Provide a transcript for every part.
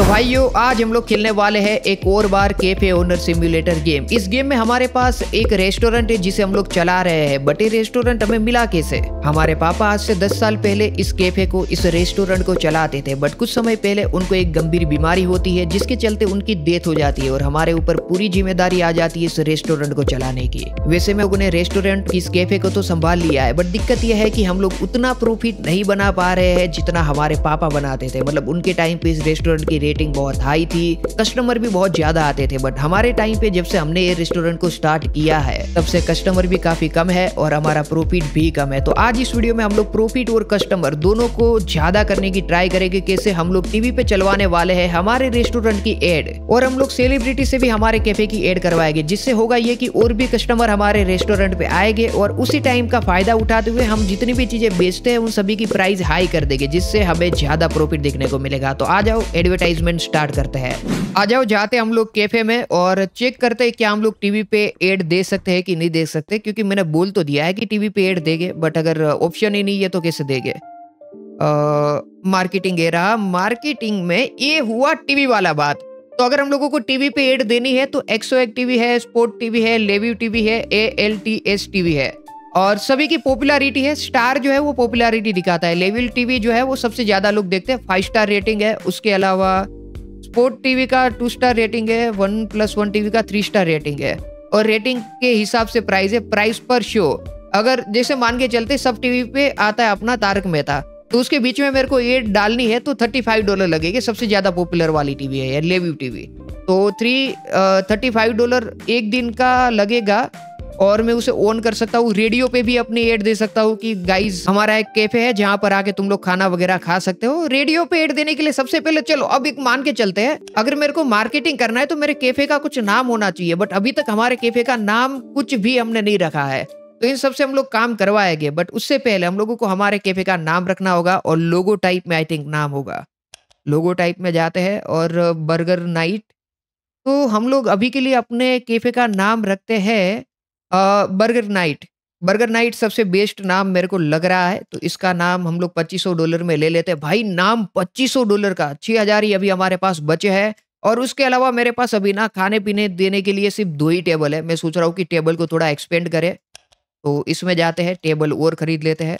तो भाइयों आज हम लोग खेलने वाले हैं एक और बार केफे ओनर सिम्युलेटर गेम इस गेम में हमारे पास एक रेस्टोरेंट है जिसे हम लोग चला रहे हैं बट ये रेस्टोरेंट हमें मिला कैसे हमारे पापा आज से 10 साल पहले इस कैफे को इस रेस्टोरेंट को चलाते थे बट कुछ समय पहले उनको एक गंभीर बीमारी होती है जिसके चलते उनकी डेथ हो जाती है और हमारे ऊपर पूरी जिम्मेदारी आ जाती है इस रेस्टोरेंट को चलाने की वैसे में उन्होंने रेस्टोरेंट इस कैफे को तो संभाल लिया है बट दिक्कत यह है की हम लोग उतना प्रोफिट नहीं बना पा रहे है जितना हमारे पापा बनाते थे मतलब उनके टाइम पे इस रेस्टोरेंट की रेटिंग बहुत हाई थी कस्टमर भी बहुत ज़्यादा आते थे बट हमारे टाइम पे जब से हमने ये रेस्टोरेंट को स्टार्ट किया है तब से कस्टमर भी काफ़ी कम है और हमारा प्रॉफिट भी कम है तो आज इस वीडियो में हम लोग प्रॉफिट और कस्टमर दोनों को ज़्यादा करने की ट्राई करेंगे कैसे हम लोग टीवी पे चलवाने वाले है हमारे रेस्टोरेंट की एड और हम लोग सेलिब्रिटी से भी हमारे कैफे की एड करवाएंगे जिससे होगा ये की और भी कस्टमर हमारे रेस्टोरेंट पे आएंगे और उसी टाइम का फायदा उठाते हुए हम जितनी भी चीजें बेचते हैं उन सभी की प्राइस हाई कर देंगे जिससे हमें ज्यादा प्रॉफिट देखने को मिलेगा तो आ जाओ एडवर्टाइज एडवर्टीजमेंट स्टार्ट करते हैं आ जाओ जाते हम लोग कैफे में और चेक करते हैं क्या हम लोग टीवी पे एड दे सकते हैं कि नहीं दे सकते क्योंकि मैंने बोल तो दिया है कि टीवी पे एड देंगे बट अगर ऑप्शन ही नहीं है तो कैसे देंगे मार्केटिंग ये रहा मार्केटिंग में ये हुआ टीवी वाला बात तो अगर हम लोगों को टीवी पे एड देनी है तो एक्सो एक टीवी है स्पोर्ट टीवी है लेवी टीवी है A L T S TV है और सभी की पॉपुलैरिटी है स्टार जो है वो पॉपुलैरिटी दिखाता है लेविल टीवी जो है वो सबसे ज़्यादा लोग देखते हैं फाइव स्टार रेटिंग है उसके अलावा स्पोर्ट टीवी का टू स्टार रेटिंग है वन प्लस वन टीवी का थ्री स्टार रेटिंग है और रेटिंग के हिसाब से प्राइस है प्राइस पर शो अगर जैसे मान के चलते सब टीवी पे आता है अपना तारक मेहता तो उसके बीच में मेरे को ये डालनी है तो थर्टी फाइव डॉलर लगेगी सबसे ज़्यादा पॉपुलर वाली टीवी है या लेव्यू टीवी तो थ्री थर्टी फाइव डॉलर एक दिन का लगेगा और मैं उसे ऑन कर सकता हूँ रेडियो पे भी अपनी एड दे सकता हूँ कि गाइज हमारा एक कैफे है जहाँ पर आके तुम लोग खाना वगैरह खा सकते हो रेडियो पे एड देने के लिए सबसे पहले चलो अब एक मान के चलते हैं अगर मेरे को मार्केटिंग करना है तो मेरे कैफे का कुछ नाम होना चाहिए बट अभी तक हमारे कैफे का नाम कुछ भी हमने नहीं रखा है तो इन सबसे हम लोग काम करवाएंगे बट उससे पहले हम लोगों को हमारे कैफे का नाम रखना होगा और लोगो टाइप में आई थिंक नाम होगा लोगो टाइप में जाते हैं और बर्गर नाइट तो हम लोग अभी के लिए अपने कैफे का नाम रखते हैं बर्गर नाइट बर्गर नाइट सबसे बेस्ट नाम मेरे को लग रहा है तो इसका नाम हम लोग 2500 डॉलर में ले लेते हैं भाई नाम 2500 डॉलर का 6000 ही अभी हमारे पास बचे हैं और उसके अलावा मेरे पास अभी ना खाने पीने देने के लिए सिर्फ दो ही टेबल है मैं सोच रहा हूँ कि टेबल को थोड़ा एक्सपेंड करें तो इसमें जाते हैं टेबल और खरीद लेते हैं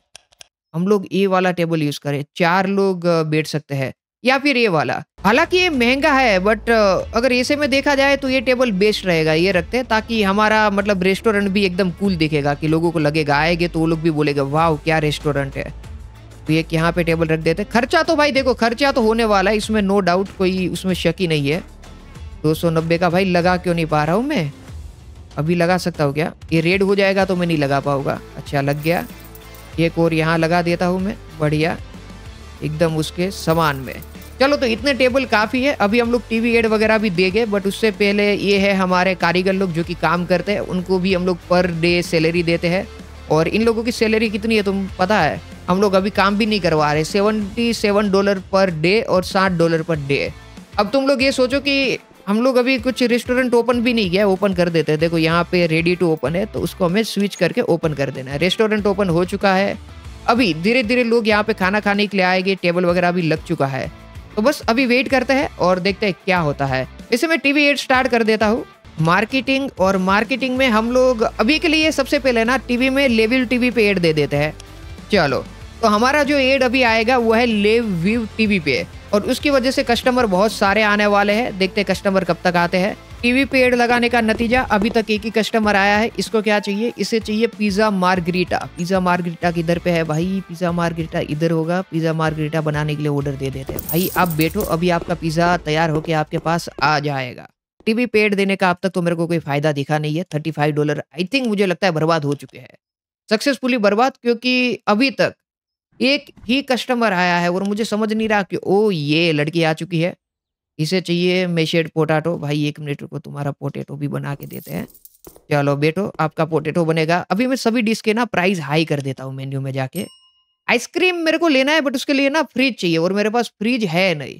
हम लोग ये वाला टेबल यूज़ करें चार लोग बैठ सकते हैं या फिर ये वाला हालांकि ये महंगा है बट अगर ऐसे में देखा जाए तो ये टेबल बेस्ट रहेगा ये रखते हैं ताकि हमारा मतलब रेस्टोरेंट भी एकदम कूल दिखेगा कि लोगों को लगेगा आएंगे तो वो लोग भी बोलेगा वाह क्या रेस्टोरेंट है तो ये यहाँ पे टेबल रख देते खर्चा तो भाई देखो खर्चा तो होने वाला है इसमें नो डाउट कोई उसमें शक ही नहीं है दो सौ नब्बे का भाई लगा क्यों नहीं पा रहा हूँ मैं अभी लगा सकता हूँ क्या ये रेड हो जाएगा तो मैं नहीं लगा पाऊँगा अच्छा लग गया एक और यहाँ लगा देता हूँ मैं बढ़िया एकदम उसके सामान में चलो तो इतने टेबल काफ़ी है अभी हम लोग टीवी एड वगैरह भी देंगे बट उससे पहले ये है हमारे कारीगर लोग जो कि काम करते हैं उनको भी हम लोग पर डे सैलरी देते हैं और इन लोगों की सैलरी कितनी है तुम पता है हम लोग अभी काम भी नहीं करवा रहे seventy seven dollar per day और साठ डॉलर पर डे अब तुम लोग ये सोचो कि हम लोग अभी कुछ रेस्टोरेंट ओपन भी नहीं किया ओपन कर देते हैं देखो यहाँ पे रेडी टू ओपन है तो उसको हमें स्विच करके ओपन कर देना है रेस्टोरेंट ओपन हो चुका है अभी धीरे धीरे लोग यहाँ पे खाना खाने के लिए आएंगे टेबल वगैरह भी लग चुका है तो बस अभी वेट करते हैं और देखते हैं क्या होता है इसे मैं टीवी एड स्टार्ट कर देता हूँ मार्केटिंग और मार्केटिंग में हम लोग अभी के लिए सबसे पहले ना टीवी में लेविल टीवी पे एड दे देते हैं चलो तो हमारा जो एड अभी आएगा वो है लेव व्यू टीवी पे और उसकी वजह से कस्टमर बहुत सारे आने वाले हैं देखते कस्टमर कब तक आते हैं टीवी पेड़ लगाने का नतीजा अभी तक एक ही कस्टमर आया है इसको क्या चाहिए इसे चाहिए पिज़्ज़ा मार्गरीटा पिज़्ज़ा मार्गरीटा किधर पे है भाई पिज़्ज़ा मार्गरीटा इधर होगा पिज़्ज़ा मार्गरीटा बनाने के लिए ऑर्डर दे देते हैं भाई आप बैठो अभी आपका पिज़्ज़ा तैयार होकर आपके पास आ जाएगा टीवी पेड देने का अब तक तो मेरे को कोई फ़ायदा दिखा नहीं है thirty five dollar I think मुझे लगता है बर्बाद हो चुके हैं सक्सेसफुली बर्बाद क्योंकि अभी तक एक ही कस्टमर आया है और मुझे समझ नहीं रहा कि ओ ये लड़की आ चुकी है इसे चाहिए मेशेड पोटाटो भाई एक मिनट को तुम्हारा पोटेटो भी बना के देते हैं चलो बेटो आपका पोटेटो बनेगा अभी मैं सभी डिश के ना प्राइस हाई कर देता हूँ मेन्यू में जाके आइसक्रीम मेरे को लेना है बट उसके लिए ना फ्रिज चाहिए और मेरे पास फ्रिज है नहीं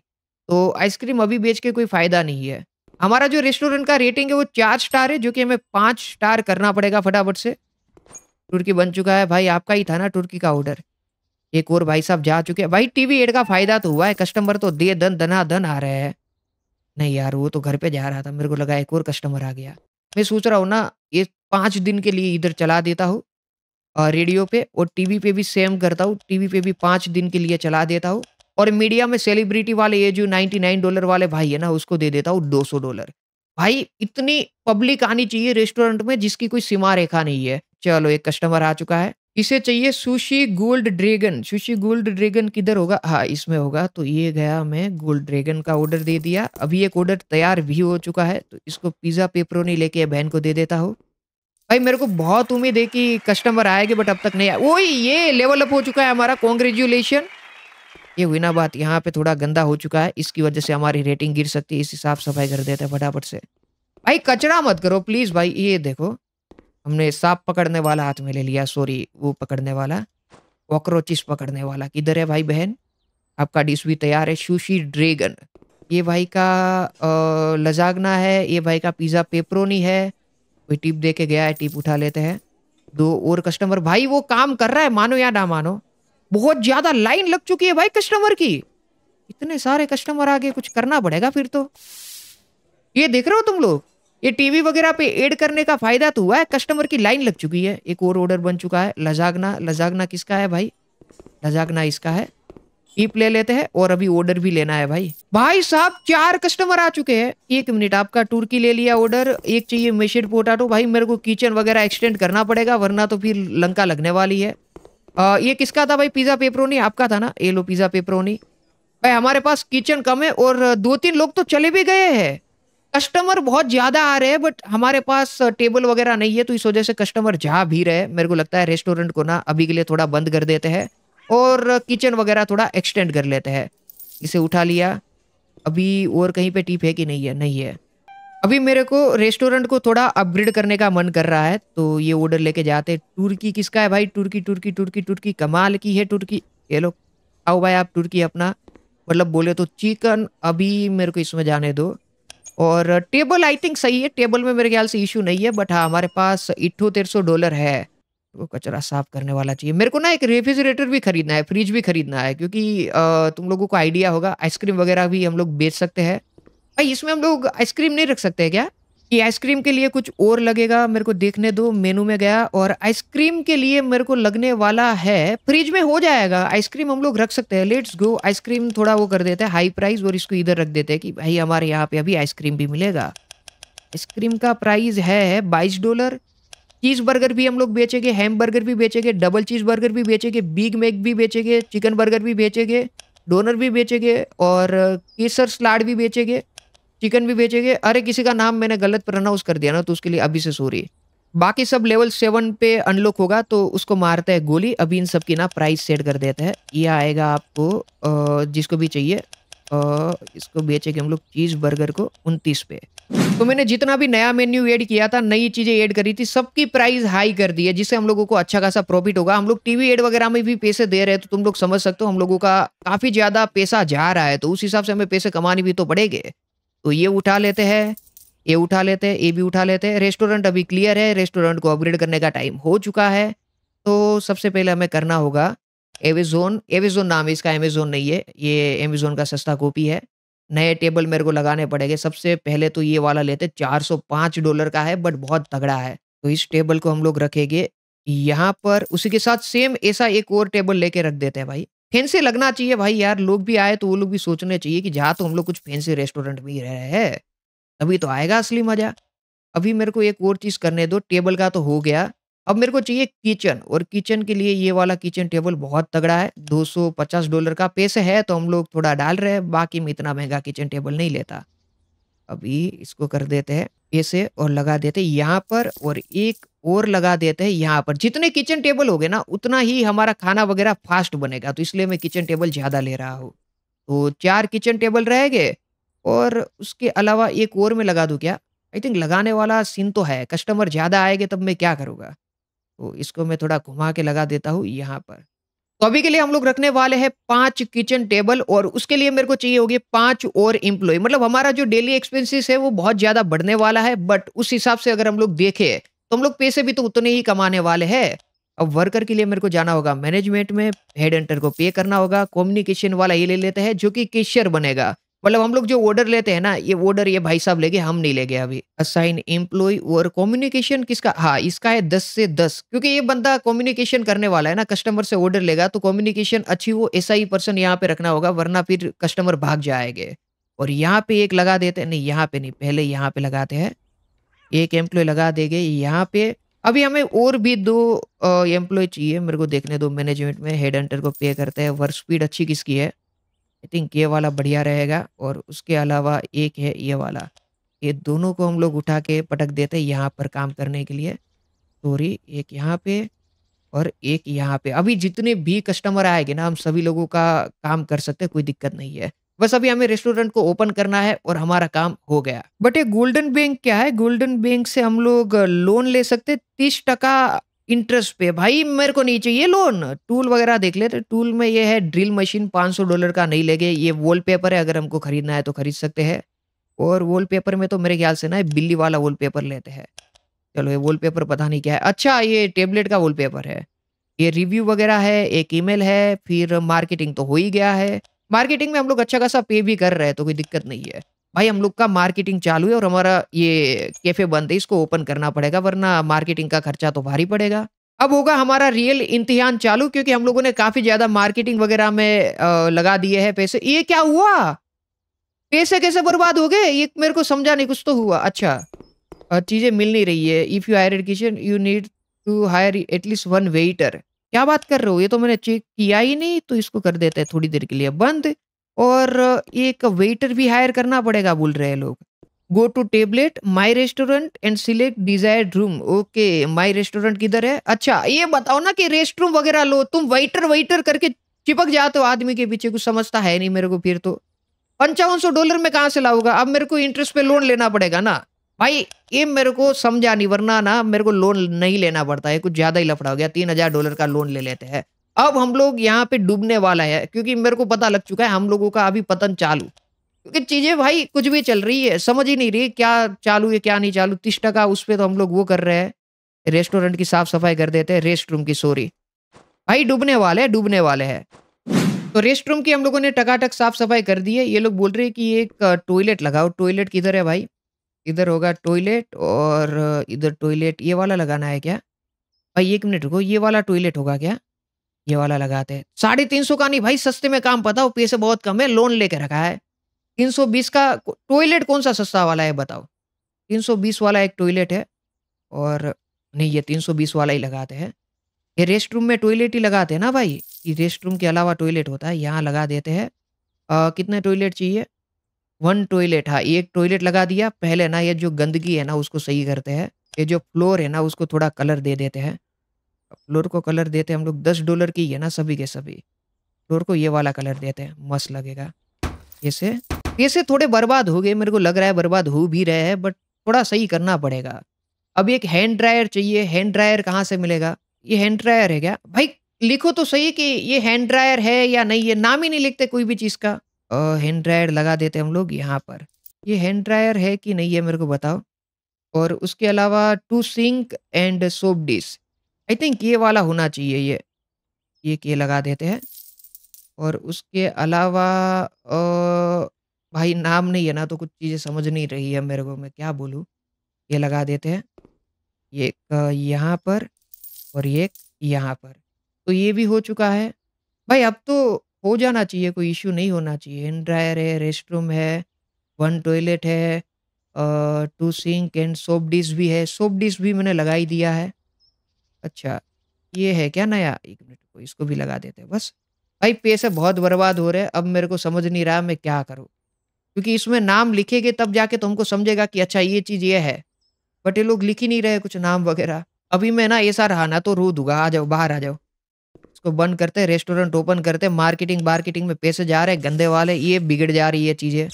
तो आइसक्रीम अभी बेच के कोई फ़ायदा नहीं है हमारा जो रेस्टोरेंट का रेटिंग है वो चार स्टार है जो कि हमें पाँच स्टार करना पड़ेगा फटाफट से टुर्की बन चुका है भाई आपका ही था ना टुर्की का ऑर्डर एक और भाई साहब जा चुके हैं भाई टीवी एड का फायदा तो हुआ है कस्टमर तो दे धन दना धन आ रहे हैं नहीं यार वो तो घर पे जा रहा था मेरे को लगा एक और कस्टमर आ गया मैं सोच रहा हूँ ना ये पाँच दिन के लिए इधर चला देता हूँ और रेडियो पे और टीवी पे भी सेम करता हूँ टीवी पे भी पाँच दिन के लिए चला देता हूँ और मीडिया में सेलिब्रिटी वाले ये जो नाइन्टी नाइन डॉलर वाले भाई है ना उसको दे देता हूँ दो सौ डॉलर भाई इतनी पब्लिक आनी चाहिए रेस्टोरेंट में जिसकी कोई सीमा रेखा नहीं है चलो एक कस्टमर आ चुका है इसे चाहिए sushi gold dragon sushi gold dragon किधर होगा हाँ इसमें होगा तो ये गया मैं गोल्ड ड्रैगन का ऑर्डर दे दिया अभी एक ऑर्डर तैयार भी हो चुका है तो इसको पिज़्ज़ा पेपरों नहीं लेके बहन को दे देता हूँ भाई मेरे को बहुत उम्मीद है कि कस्टमर आएंगे बट अब तक नहीं आए वो ये लेवल अप हो चुका है हमारा कॉन्ग्रेचुलेशन ये बिना बात यहाँ पे थोड़ा गंदा हो चुका है इसकी वजह से हमारी रेटिंग गिर सकती है इसी साफ सफाई कर देते हैं फटाफट से भाई कचरा मत करो प्लीज़ भाई ये देखो हमने सांप पकड़ने वाला हाथ में ले लिया सॉरी वो पकड़ने वाला कॉकरोचिस पकड़ने वाला किधर है भाई बहन आपका डिश भी तैयार है सुशी ड्रैगन ये भाई का लजागना है ये भाई का पिज़्ज़ा पेपरोनी है कोई टिप दे के गया है टिप उठा लेते हैं दो और कस्टमर भाई वो काम कर रहा है मानो या ना मानो बहुत ज़्यादा लाइन लग चुकी है भाई कस्टमर की इतने सारे कस्टमर आगे कुछ करना पड़ेगा फिर तो ये देख रहे हो तुम लोग ये टीवी वगैरह पे एड करने का फायदा तो हुआ है कस्टमर की लाइन लग चुकी है एक और ऑर्डर बन चुका है लजागना लजागना किसका है भाई लजागना इसका है पीप ले लेते हैं और अभी ऑर्डर भी लेना है भाई भाई साहब चार कस्टमर आ चुके हैं एक मिनट आपका टूर्की ले लिया ऑर्डर एक चाहिए मेशेड पोटाटो भाई मेरे को किचन वगैरह एक्सटेंड करना पड़ेगा वरना तो फिर लंका लगने वाली है आ, ये किसका था भाई पिज्जा पेपरोनी आपका था ना ये लो पिज्जा पेपरोनी भाई हमारे पास किचन कम है और दो तीन लोग तो चले भी गए हैं कस्टमर बहुत ज्यादा आ रहे हैं बट हमारे पास टेबल वगैरह नहीं है तो इस वजह से कस्टमर जा भी रहे मेरे को लगता है रेस्टोरेंट को ना अभी के लिए थोड़ा बंद कर देते हैं और किचन वगैरह थोड़ा एक्सटेंड कर लेते हैं इसे उठा लिया अभी और कहीं पे टीप है कि नहीं है नहीं है अभी मेरे को रेस्टोरेंट को थोड़ा अपग्रेड करने का मन कर रहा है तो ये ऑर्डर लेके जाते हैं टुर्की किसका है भाई टुर्की टुर्की टुर्की टुर्की कमाल की है टुर्की ये लोग आओ भाई आप टुर्की अपना मतलब बोले तो चिकन अभी मेरे को इसमें जाने दो और टेबल आई थिंक सही है टेबल में मेरे ख्याल से इशू नहीं है बट हाँ हमारे पास इट्ठो तेरह सौ डॉलर है वो कचरा साफ करने वाला चाहिए मेरे को ना एक रेफ्रिजरेटर भी खरीदना है फ्रिज भी खरीदना है क्योंकि आ, तुम लोगों को आइडिया होगा आइसक्रीम वगैरह भी हम लोग बेच सकते हैं भाई इसमें हम लोग आइसक्रीम नहीं रख सकते क्या कि आइसक्रीम के लिए कुछ और लगेगा मेरे को देखने दो मेनू में गया और आइसक्रीम के लिए मेरे को लगने वाला है फ्रिज में हो जाएगा आइसक्रीम हम लोग रख सकते हैं लेट्स गो आइसक्रीम थोड़ा वो कर देते हैं हाई प्राइस और इसको इधर रख देते हैं कि भाई हमारे यहाँ पे अभी आइसक्रीम भी मिलेगा आइसक्रीम का प्राइस है बाईस डॉलर चीज़ बर्गर भी हम लोग बेचेंगे हैम बर्गर भी बेचेंगे डबल चीज़ बर्गर भी बेचेंगे बिग मैक भी बेचेंगे चिकन बर्गर भी बेचेंगे डोनर भी बेचेंगे और केसर स्लाड भी बेचेंगे चिकन भी बेचेंगे अरे किसी का नाम मैंने गलत प्रनाउंस कर दिया ना तो उसके लिए अभी से सॉरी बाकी सब लेवल सेवन पे अनलॉक होगा तो उसको मारता है गोली अभी इन सब की ना प्राइस सेट कर देता है ये आएगा आपको जिसको भी चाहिए इसको बेचेंगे हम लोग चीज़ बर्गर को उनतीस पे तो मैंने जितना भी नया मेन्यू ऐड किया था नई चीज़ें ऐड करी थी सबकी प्राइस हाई कर दी है जिससे हम लोगों को अच्छा खासा प्रॉफिट होगा हम लोग टीवी एड वगैरह में भी पैसे दे रहे हैं तो तुम लोग समझ सकते हो हम लोगों का काफ़ी ज़्यादा पैसा जा रहा है तो उस हिसाब से हमें पैसे कमाने भी तो पड़ेगा तो ये उठा लेते हैं ये उठा लेते हैं ये भी उठा लेते हैं रेस्टोरेंट अभी क्लियर है रेस्टोरेंट को अपग्रेड करने का टाइम हो चुका है तो सबसे पहले हमें करना होगा एवेजोन एवेजोन नाम है इसका एमेजोन नहीं है ये अमेजोन का सस्ता कॉपी है नए टेबल मेरे को लगाने पड़ेंगे सबसे पहले तो ये वाला लेते 405 डॉलर का है बट बहुत तगड़ा है तो इस टेबल को हम लोग रखेंगे यहाँ पर उसी के साथ सेम ऐसा एक और टेबल लेके रख देते हैं भाई फैंसे लगना चाहिए भाई यार लोग भी आए तो वो लोग भी सोचने चाहिए कि जहाँ तो हम लोग कुछ फैंसी रेस्टोरेंट में ही रह रहे हैं तभी तो आएगा असली मजा अभी मेरे को एक और चीज़ करने दो टेबल का तो हो गया अब मेरे को चाहिए किचन और किचन के लिए ये वाला किचन टेबल बहुत तगड़ा है 250 डॉलर का पैसे है तो हम लोग थोड़ा डाल रहे हैं बाकी मैं इतना महंगा किचन टेबल नहीं लेता अभी इसको कर देते हैं ऐसे और लगा देते हैं यहाँ पर और एक और लगा देते हैं यहाँ पर जितने किचन टेबल हो गए ना उतना ही हमारा खाना वगैरह फास्ट बनेगा तो इसलिए मैं किचन टेबल ज़्यादा ले रहा हूँ तो चार किचन टेबल रह गए और उसके अलावा एक और में लगा दूँ क्या आई थिंक लगाने वाला सीन तो है कस्टमर ज़्यादा आएंगे तब मैं क्या करूँगा तो इसको मैं थोड़ा घुमा के लगा देता हूँ यहाँ पर तो अभी के लिए हम लोग रखने वाले हैं पांच किचन टेबल और उसके लिए मेरे को चाहिए होगी पांच और इम्प्लॉय मतलब हमारा जो डेली एक्सपेंसेस है वो बहुत ज़्यादा बढ़ने वाला है बट उस हिसाब से अगर हम लोग देखें तो हम लोग पैसे भी तो उतने ही कमाने वाले हैं अब वर्कर के लिए मेरे को जाना होगा मैनेजमेंट में हेड एंटर को पे करना होगा कम्युनिकेशन वाला ये ले लेते हैं जो कि केशियर बनेगा मतलब हम लोग जो ऑर्डर लेते हैं ना ये ऑर्डर ये भाई साहब लेंगे हम नहीं लेंगे अभी असाइन एम्प्लॉय और कम्युनिकेशन किसका हाँ इसका है दस से दस क्योंकि ये बंदा कम्युनिकेशन करने वाला है ना कस्टमर से ऑर्डर लेगा तो कम्युनिकेशन अच्छी वो ऐसा ही पर्सन यहाँ पे रखना होगा वरना फिर कस्टमर भाग जाएंगे और यहाँ पे एक लगा देते नहीं यहाँ पे नहीं पहले यहाँ पे लगाते हैं एक एम्प्लॉय लगा देंगे यहाँ पे अभी हमें और भी दो एम्प्लॉय चाहिए मेरे को देखने दो मैनेजमेंट में हेड हंटर को पे करते हैं वर्क स्पीड अच्छी किसकी है आई थिंक ये वाला बढ़िया रहेगा और उसके अलावा एक है ये वाला ये दोनों को हम लोग उठा के पटक देते हैं यहाँ पर काम करने के लिए सॉरी एक यहाँ पे और एक यहाँ पे अभी जितने भी कस्टमर आएंगे ना हम सभी लोगों का काम कर सकते हैं कोई दिक्कत नहीं है बस अभी हमें रेस्टोरेंट को ओपन करना है और हमारा काम हो गया बट ये गोल्डन बैंक क्या है गोल्डन बैंक से हम लोग लोन ले सकते तीस टका इंटरेस्ट पे भाई मेरे को नहीं चाहिए लोन टूल वगैरह देख लेते तो टूल में ये है ड्रिल मशीन 500 डॉलर का नहीं लगे ये वॉलपेपर है अगर हमको खरीदना है तो खरीद सकते हैं और वॉलपेपर में तो मेरे ख्याल से ना बिल्ली वाला वॉलपेपर लेते हैं चलो ये वॉलपेपर पता नहीं क्या है अच्छा ये टेबलेट का वॉलपेपर है ये रिव्यू वगैरह है एक ईमेल है फिर मार्केटिंग तो हो ही गया है मार्केटिंग में हम लोग अच्छा खासा पे भी कर रहे हैं तो कोई दिक्कत नहीं है भाई हम लोग का मार्केटिंग चालू है और हमारा ये कैफे बंद है इसको ओपन करना पड़ेगा वरना मार्केटिंग का खर्चा तो भारी पड़ेगा अब होगा हमारा रियल इम्तिहान चालू क्योंकि हम लोगों ने काफी ज्यादा मार्केटिंग वगैरह में लगा दिए है पैसे ये क्या हुआ पैसे कैसे बर्बाद हो गए ये मेरे को समझा नहीं कुछ तो हुआ अच्छा चीजें मिल नहीं रही है if you hire kitchen you need to hire at least one waiter क्या बात कर रहे हो ये तो मैंने चेक किया ही नहीं तो इसको कर देते हैं थोड़ी देर के लिए बंद और एक वेटर भी हायर करना पड़ेगा बोल रहे हैं लोग go to tablet my restaurant and select desired room okay my restaurant किधर है अच्छा ये बताओ ना कि रेस्ट रूम वगैरह लो तुम वेटर वेटर करके चिपक जाते हो आदमी के पीछे कुछ समझता है नहीं मेरे को फिर तो पंचावन सौ डॉलर में कहाँ से लाऊंगा अब मेरे को इंटरेस्ट पे लोन लेना पड़ेगा ना भाई ये मेरे को समझा नहीं वरना ना मेरे को लोन नहीं लेना पड़ता है कुछ ज्यादा ही लफड़ा हो गया तीन हजार डॉलर का लोन ले लेते हैं अब हम लोग यहाँ पे डूबने वाला है क्योंकि मेरे को पता लग चुका है हम लोगों का अभी पतन चालू क्योंकि चीजें भाई कुछ भी चल रही है समझ ही नहीं रही क्या चालू है क्या नहीं चालू तीस टका उस पर तो हम लोग वो कर रहे हैं रेस्टोरेंट की साफ सफाई कर देते हैं रेस्ट रूम की सॉरी भाई डूबने वाले हैं डूबने वाले हैं तो रेस्ट रूम की हम लोगों ने टकाटक साफ सफाई कर दी है ये लोग बोल रहे हैं कि एक टॉयलेट लगाओ टॉयलेट किधर है भाई इधर होगा टॉयलेट और इधर टॉयलेट ये वाला लगाना है क्या भाई एक मिनट रुको ये वाला टॉयलेट होगा क्या ये वाला लगाते हैं साढ़े तीन सौ का नहीं भाई सस्ते में काम पता हो पैसे बहुत कम है लोन लेके रखा है तीन सौ बीस का टॉयलेट कौन सा सस्ता वाला है बताओ तीन सौ बीस वाला एक टॉयलेट है और नहीं ये तीन सौ बीस वाला ही लगाते हैं ये रेस्ट रूम में टॉयलेट ही लगाते हैं ना भाई ये रेस्ट रूम के अलावा टॉयलेट होता है यहाँ लगा देते हैं कितने टॉयलेट चाहिए वन टॉयलेट हाँ एक टॉयलेट लगा दिया पहले ना ये जो गंदगी है ना उसको सही करते हैं ये जो फ्लोर है ना उसको थोड़ा कलर दे देते हैं फ्लोर को कलर देते हम लोग दस डॉलर की है ना सभी के सभी फ्लोर को ये वाला कलर देते हैं मस्त लगेगा ऐसे ऐसे थोड़े बर्बाद हो गए मेरे को लग रहा है बर्बाद हो भी रहे हैं बट थोड़ा सही करना पड़ेगा अब एक हैंड ड्रायर चाहिए हैंड ड्रायर कहाँ से मिलेगा ये हैंड ड्रायर है क्या भाई लिखो तो सही कि ये हैंड ड्रायर है या नहीं है नाम ही नहीं लिखते कोई भी चीज़ का हैंड ड्रायर लगा देते हम लोग यहाँ पर ये हैंड ड्रायर है कि नहीं है मेरे को बताओ और उसके अलावा two sink and soap dish I think ये वाला होना चाहिए ये ये के लगा देते हैं और उसके अलावा आ, भाई नाम नहीं है ना तो कुछ चीज़ें समझ नहीं रही है मेरे को मैं क्या बोलूँ ये लगा देते हैं ये एक यहाँ पर और ये यहाँ पर तो ये भी हो चुका है भाई अब तो हो जाना चाहिए कोई इश्यू नहीं होना चाहिए हैंड ड्रायर है रेस्ट रूम है वन टॉयलेट है two sink and soap dish भी है सोप डिश भी मैंने लगा ही दिया है अच्छा ये है क्या नया एक मिनट को इसको भी लगा देते हैं बस भाई पैसे बहुत बर्बाद हो रहे हैं अब मेरे को समझ नहीं रहा मैं क्या करूँ क्योंकि इसमें नाम लिखेंगे तब जाके तुमको तो समझेगा कि अच्छा ये चीज़ ये है बट ये लोग लिख ही नहीं रहे कुछ नाम वगैरह अभी मैं ना ऐसा रहा ना तो रो दूंगा आ जाओ बाहर आ जाओ इसको बंद करते रेस्टोरेंट ओपन करते मार्केटिंग मार्केटिंग में पैसे जा रहे गंदे वाले ये बिगड़ जा रही है चीज़ें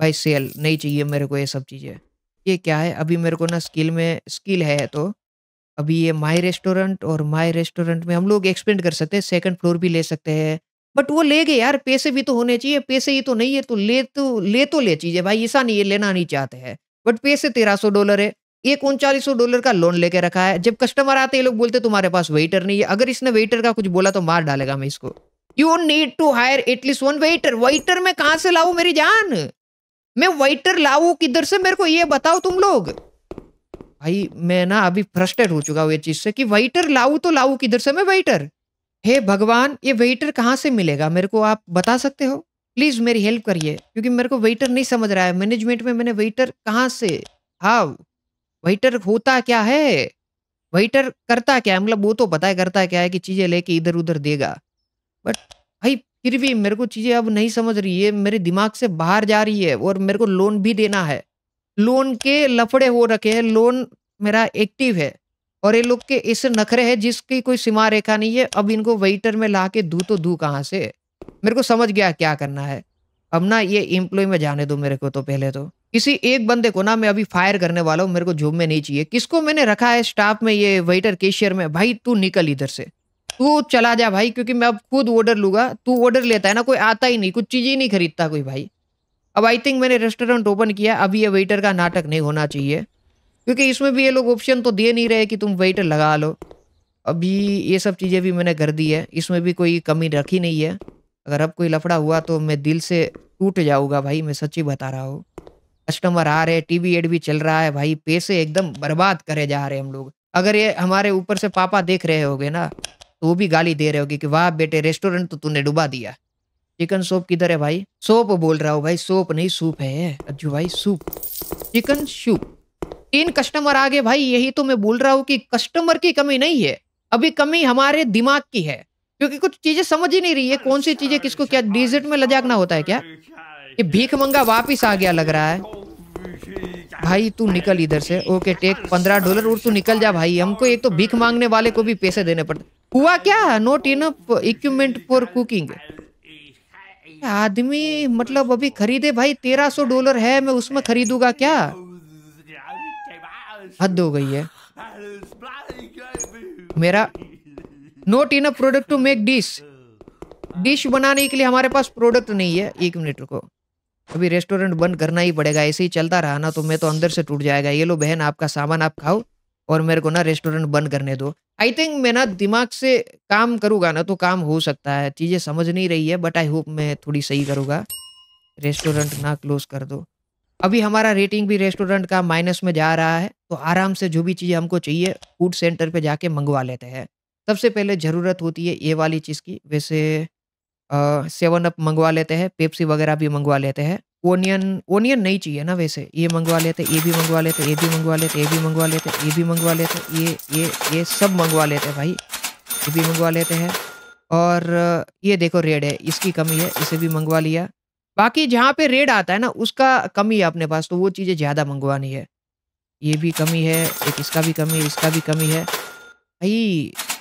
भाई सेल नहीं चाहिए मेरे को ये सब चीज़ें ये क्या है अभी मेरे को ना स्किल में स्किल है तो अभी ये माई रेस्टोरेंट और माई रेस्टोरेंट में हम लोग एक्सपेंड कर सकते हैं सेकंड फ्लोर भी ले सकते हैं बट वो ले गए यार पैसे भी तो होने चाहिए पैसे ही तो नहीं है तो ले तो ले तो ले चीजें भाई ऐसा नहीं है लेना नहीं चाहते हैं बट पैसे तेरह सौ डॉलर है एक उनचालीस सौ डॉलर का लोन लेके रखा है जब कस्टमर आते लोग बोलते तुम्हारे पास वेटर नहीं है अगर इसने वेटर का कुछ बोला तो मार डालेगा मैं इसको you need to hire at least one waiter waiter में कहा से लाऊ मेरी जान मैं वेटर लाऊ किधर से मेरे को ये बताओ तुम लोग भाई मैं ना अभी फ्रस्ट्रेट हो चुका हूँ ये चीज से कि वेटर लाऊ तो लाऊ किधर से मैं वेटर हे भगवान ये वेटर कहाँ से मिलेगा मेरे को आप बता सकते हो प्लीज मेरी हेल्प करिए क्योंकि मेरे को वेटर नहीं समझ रहा है मैनेजमेंट में मैंने वेटर कहाँ से हाँ वेटर होता क्या है वेटर करता क्या है मतलब वो तो पता है करता क्या है कि चीजें लेके इधर उधर देगा बट भाई फिर भी मेरे को चीजें अब नहीं समझ रही है मेरे दिमाग से बाहर जा रही है और मेरे को लोन भी देना है लोन के लफड़े हो रखे हैं लोन मेरा एक्टिव है और ये लोग के ऐसे नखरे हैं जिसकी कोई सीमा रेखा नहीं है अब इनको वेटर में ला के दू तो दू कहाँ से मेरे को समझ गया क्या करना है अब ना ये एम्प्लॉय में जाने दो मेरे को तो पहले तो किसी एक बंदे को ना मैं अभी फायर करने वाला हूँ मेरे को जॉब में नहीं चाहिए किसको मैंने रखा है स्टाफ में ये वेटर कैशियर में भाई तू निकल इधर से तू चला जा भाई क्योंकि मैं अब खुद ऑर्डर लूंगा तू ऑर्डर लेता है ना कोई आता ही नहीं कुछ चीज ही नहीं खरीदता कोई भाई अब आई थिंक मैंने रेस्टोरेंट ओपन किया अभी ये वेटर का नाटक नहीं होना चाहिए क्योंकि इसमें भी ये लोग ऑप्शन तो दे नहीं रहे कि तुम वेटर लगा लो अभी ये सब चीज़ें भी मैंने कर दी है इसमें भी कोई कमी रखी नहीं है अगर अब कोई लफड़ा हुआ तो मैं दिल से टूट जाऊंगा भाई मैं सच्ची बता रहा हूँ कस्टमर आ रहे टी वी एड भी चल रहा है भाई पैसे एकदम बर्बाद करे जा रहे हम लोग अगर ये हमारे ऊपर से पापा देख रहे होगे ना तो वो भी गाली दे रहे होगी कि वाह बेटे रेस्टोरेंट तो तूने डुबा दिया चिकन सोप किधर है भाई सोप बोल रहा हूँ भाई सोप नहीं सूप है अज्जू भाई सूप चिकन सूप तीन कस्टमर आ गए भाई यही तो मैं बोल रहा हूँ कि कस्टमर की कमी नहीं है अभी कमी हमारे दिमाग की है क्योंकि कुछ चीजें समझ ही नहीं रही है कौन सी चीजें किसको क्या डिजिट में लजाकना होता है क्या ये भीख मंगा वापिस आ गया लग रहा है भाई तू निकल इधर से ओके टेक पंद्रह डॉलर और तू निकल जा भाई हमको एक तो भीख मांगने वाले को भी पैसे देने पड़ते हुआ क्या not enough equipment for cooking आदमी मतलब अभी खरीदे भाई तेरह सौ डॉलर है मैं उसमें खरीदूंगा क्या हद हो गई है मेरा not enough product to make dish dish बनाने के लिए हमारे पास प्रोडक्ट नहीं है एक मिनट को अभी रेस्टोरेंट बंद करना ही पड़ेगा ऐसे ही चलता रहा ना तो मैं तो अंदर से टूट जाएगा ये लो बहन आपका सामान आप खाओ और मेरे को ना रेस्टोरेंट बंद करने दो आई थिंक मैं ना दिमाग से काम करूँगा ना तो काम हो सकता है चीज़ें समझ नहीं रही है बट आई होप मैं थोड़ी सही करूँगा रेस्टोरेंट ना क्लोज कर दो अभी हमारा रेटिंग भी रेस्टोरेंट का माइनस में जा रहा है तो आराम से जो भी चीज़ हमको चाहिए फूड सेंटर पे जाके मंगवा लेते हैं सबसे पहले ज़रूरत होती है ये वाली चीज़ की वैसे सेवन अप मंगवा लेते हैं पेप्सी वगैरह भी मंगवा लेते हैं ओनियन ओनियन नहीं चाहिए ना वैसे ये मंगवा लेते ये भी मंगवा लेते ये भी मंगवा लेते ये भी मंगवा लेते ये भी मंगवा लेते ये ये ये सब मंगवा लेते भाई ये भी मंगवा लेते हैं और ये देखो रेड है इसकी कमी है इसे भी मंगवा लिया बाकी जहाँ पे रेड आता है ना उसका कमी है अपने पास तो वो चीज़ें ज़्यादा मंगवानी है ये भी कमी है एक इसका भी कमी है इसका भी कमी है भाई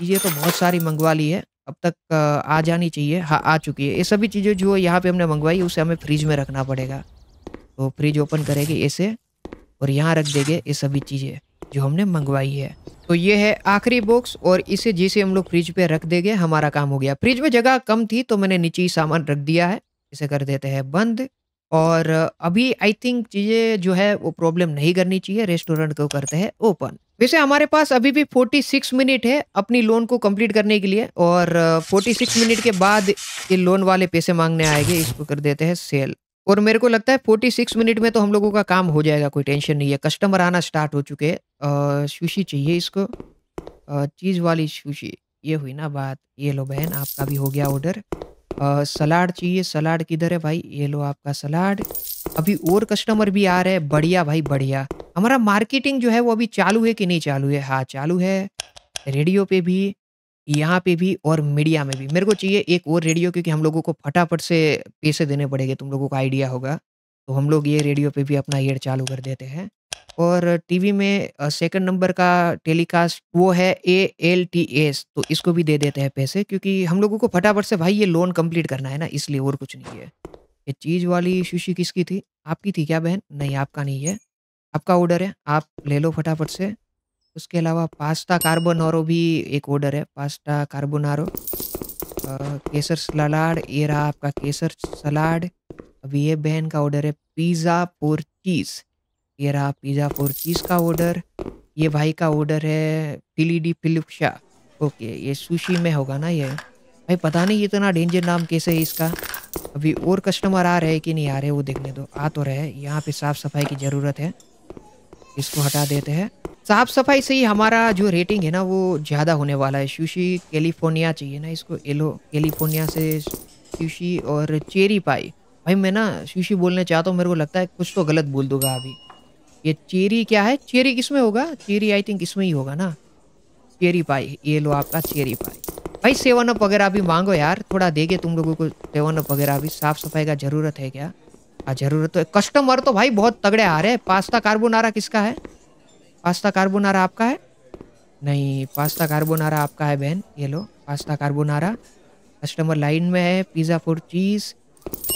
ये तो बहुत सारी मंगवा ली है अब तक आ जानी चाहिए हाँ आ चुकी है ये सभी चीज़ें जो यहाँ पे हमने मंगवाई उसे हमें फ्रिज में रखना पड़ेगा तो फ्रिज ओपन करेगी इसे और यहाँ रख देंगे ये सभी चीज़ें जो हमने मंगवाई है तो ये है आखिरी बॉक्स और इसे जिसे हम लोग फ्रिज पे रख देंगे हमारा काम हो गया फ्रिज में जगह कम थी तो मैंने नीचे ही सामान रख दिया है इसे कर देते हैं बंद और अभी आई थिंक चीज़ें जो है वो प्रॉब्लम नहीं करनी चाहिए रेस्टोरेंट को करते हैं ओपन वैसे हमारे पास अभी भी 46 मिनट है अपनी लोन को कंप्लीट करने के लिए और 46 मिनट के बाद ये लोन वाले पैसे मांगने आएंगे इसको कर देते हैं सेल और मेरे को लगता है 46 मिनट में तो हम लोगों का काम हो जाएगा कोई टेंशन नहीं है कस्टमर आना स्टार्ट हो चुके हैं सुशी चाहिए इसको चीज़ वाली सुशी ये हुई ना बात ये लो बहन आपका भी हो गया ऑर्डर सलाड चाहिए सलाड किधर है भाई ये लो आपका सलाड अभी और कस्टमर भी आ रहे हैं बढ़िया भाई बढ़िया हमारा मार्केटिंग जो है वो अभी चालू है कि नहीं चालू है हाँ चालू है रेडियो पे भी यहाँ पे भी और मीडिया में भी मेरे को चाहिए एक और रेडियो क्योंकि हम लोगों को फटाफट से पैसे देने पड़ेंगे तुम लोगों को आइडिया होगा तो हम लोग ये रेडियो पे भी अपना एड चालू कर देते हैं और टीवी में सेकंड नंबर का टेलीकास्ट वो है ए एल टी एस तो इसको भी दे देते हैं पैसे क्योंकि हम लोगों को फटाफट से भाई ये लोन कम्प्लीट करना है ना इसलिए और कुछ नहीं है ये चीज़ वाली शीशी किसकी थी आपकी थी क्या बहन नहीं आपका नहीं है आपका ऑर्डर है आप ले लो फटाफट से उसके अलावा पास्ता कार्बोनारो भी एक ऑर्डर है पास्ता कार्बोनारो केसर सलाड ये रहा आपका केसर सलाड अभी ये बहन का ऑर्डर है पिज़्ज़ा फोर चीज़ ये रहा पिज़्ज़ा फोर चीज़ का ऑर्डर ये भाई का ऑर्डर है फिली डी फिलिप्शा ओके ये सुशी में होगा ना ये भाई पता नहीं इतना डेंजर नाम कैसे है इसका अभी और कस्टमर आ रहे हैं कि नहीं आ रहे वो देखने दो आ तो रहे यहाँ पे साफ़ सफाई की ज़रूरत है इसको हटा देते हैं साफ सफाई से ही हमारा जो रेटिंग है ना वो ज़्यादा होने वाला है शुशी कैलिफोर्निया चाहिए ना इसको एलो कैलिफोर्निया से शुशी और चेरी पाई भाई मैं ना सुशी बोलने चाहता हूँ मेरे को लगता है कुछ तो गलत बोल दूंगा अभी ये चेरी क्या है चेरी किस में होगा चेरी आई थिंक इसमें ही होगा ना चेरी पाई ये लो आपका चेरी पाई भाई सेवन अप वगैरह भी मांगो यार थोड़ा देगे तुम लोगों को सेवन अप वगैरह भी साफ़ सफाई का ज़रूरत है क्या जरूरत तो है कस्टमर तो भाई बहुत तगड़े आ रहे हैं पास्ता कार्बोनारा किसका है पास्ता कार्बोनारा आपका है नहीं पास्ता कार्बोनारा आपका है बहन ये लो पास्ता कार्बोनारा कस्टमर लाइन में है पिज़्ज़ा फोर चीज़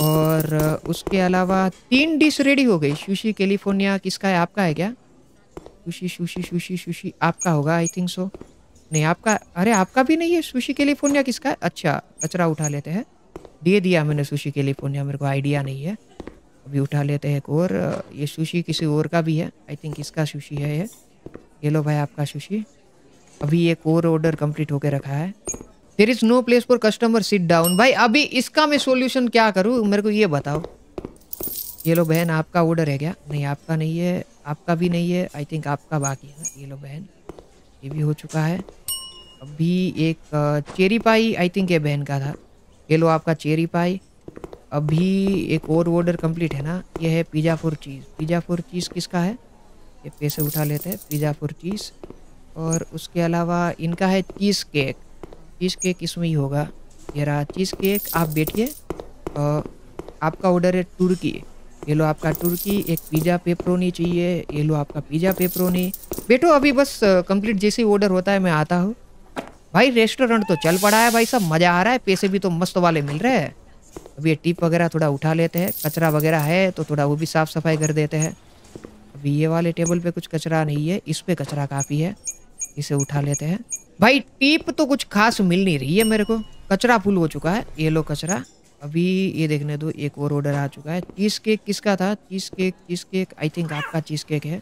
और उसके अलावा तीन डिश रेडी हो गई शुशी कैलिफोर्निया किसका है आपका है क्या शुशी शुशी शुशी शुशी आपका होगा आई थिंक सो नहीं आपका अरे आपका भी नहीं है सुशी कैलिफोर्निया किसका है अच्छा कचरा उठा लेते हैं दे दिया मैंने सुशी कैलिफोर्निया मेरे को आइडिया नहीं है अभी उठा लेते हैं एक और ये सुशी किसी और का भी है आई थिंक इसका सुशी है ये ये लो भाई आपका सुशी अभी एक और ऑर्डर कंप्लीट होकर रखा है there is no place for customer sit down भाई अभी इसका मैं सोल्यूशन क्या करूँ मेरे को ये बताओ ये लो बहन आपका ऑर्डर है क्या नहीं आपका नहीं है आपका भी नहीं है आई थिंक आपका बाकी है ये लो बहन ये भी हो चुका है अभी एक चेरी पाई आई थिंक ये बहन का था ये लो आपका चेरी पाई अभी एक और ऑर्डर कंप्लीट है ना ये है pizza four cheese pizza four cheese किसका है ये पैसे उठा लेते हैं पिज़्ज़ा फोर चीज़ और उसके अलावा इनका है चीज़ केक चीज़ केक इसमें ही होगा ये रहा चीज़ केक आप बैठिए आपका ऑर्डर है तुर्की ये लो आपका तुर्की एक पिज़्ज़ा पेपरोनी चाहिए ये लो आपका पिज़्ज़ा पेपरोनी बेटो अभी बस कंप्लीट जैसे ही ऑर्डर होता है मैं आता हूँ भाई रेस्टोरेंट तो चल पड़ा है भाई सब मज़ा आ रहा है पैसे भी तो मस्त वाले मिल रहे हैं अभी टिप वगैरह थोड़ा उठा लेते हैं कचरा वगैरह है तो थोड़ा वो भी साफ़ सफाई कर देते हैं अभी ये वाले टेबल पे कुछ कचरा नहीं है इस पे कचरा काफ़ी है इसे उठा लेते हैं भाई टिप तो कुछ खास मिल नहीं रही है मेरे को कचरा फुल हो चुका है ये लो कचरा अभी ये देखने दो एक और ऑर्डर आ चुका है चीज़ केक किसका था cheesecake cheesecake I think आपका चीज़ केक है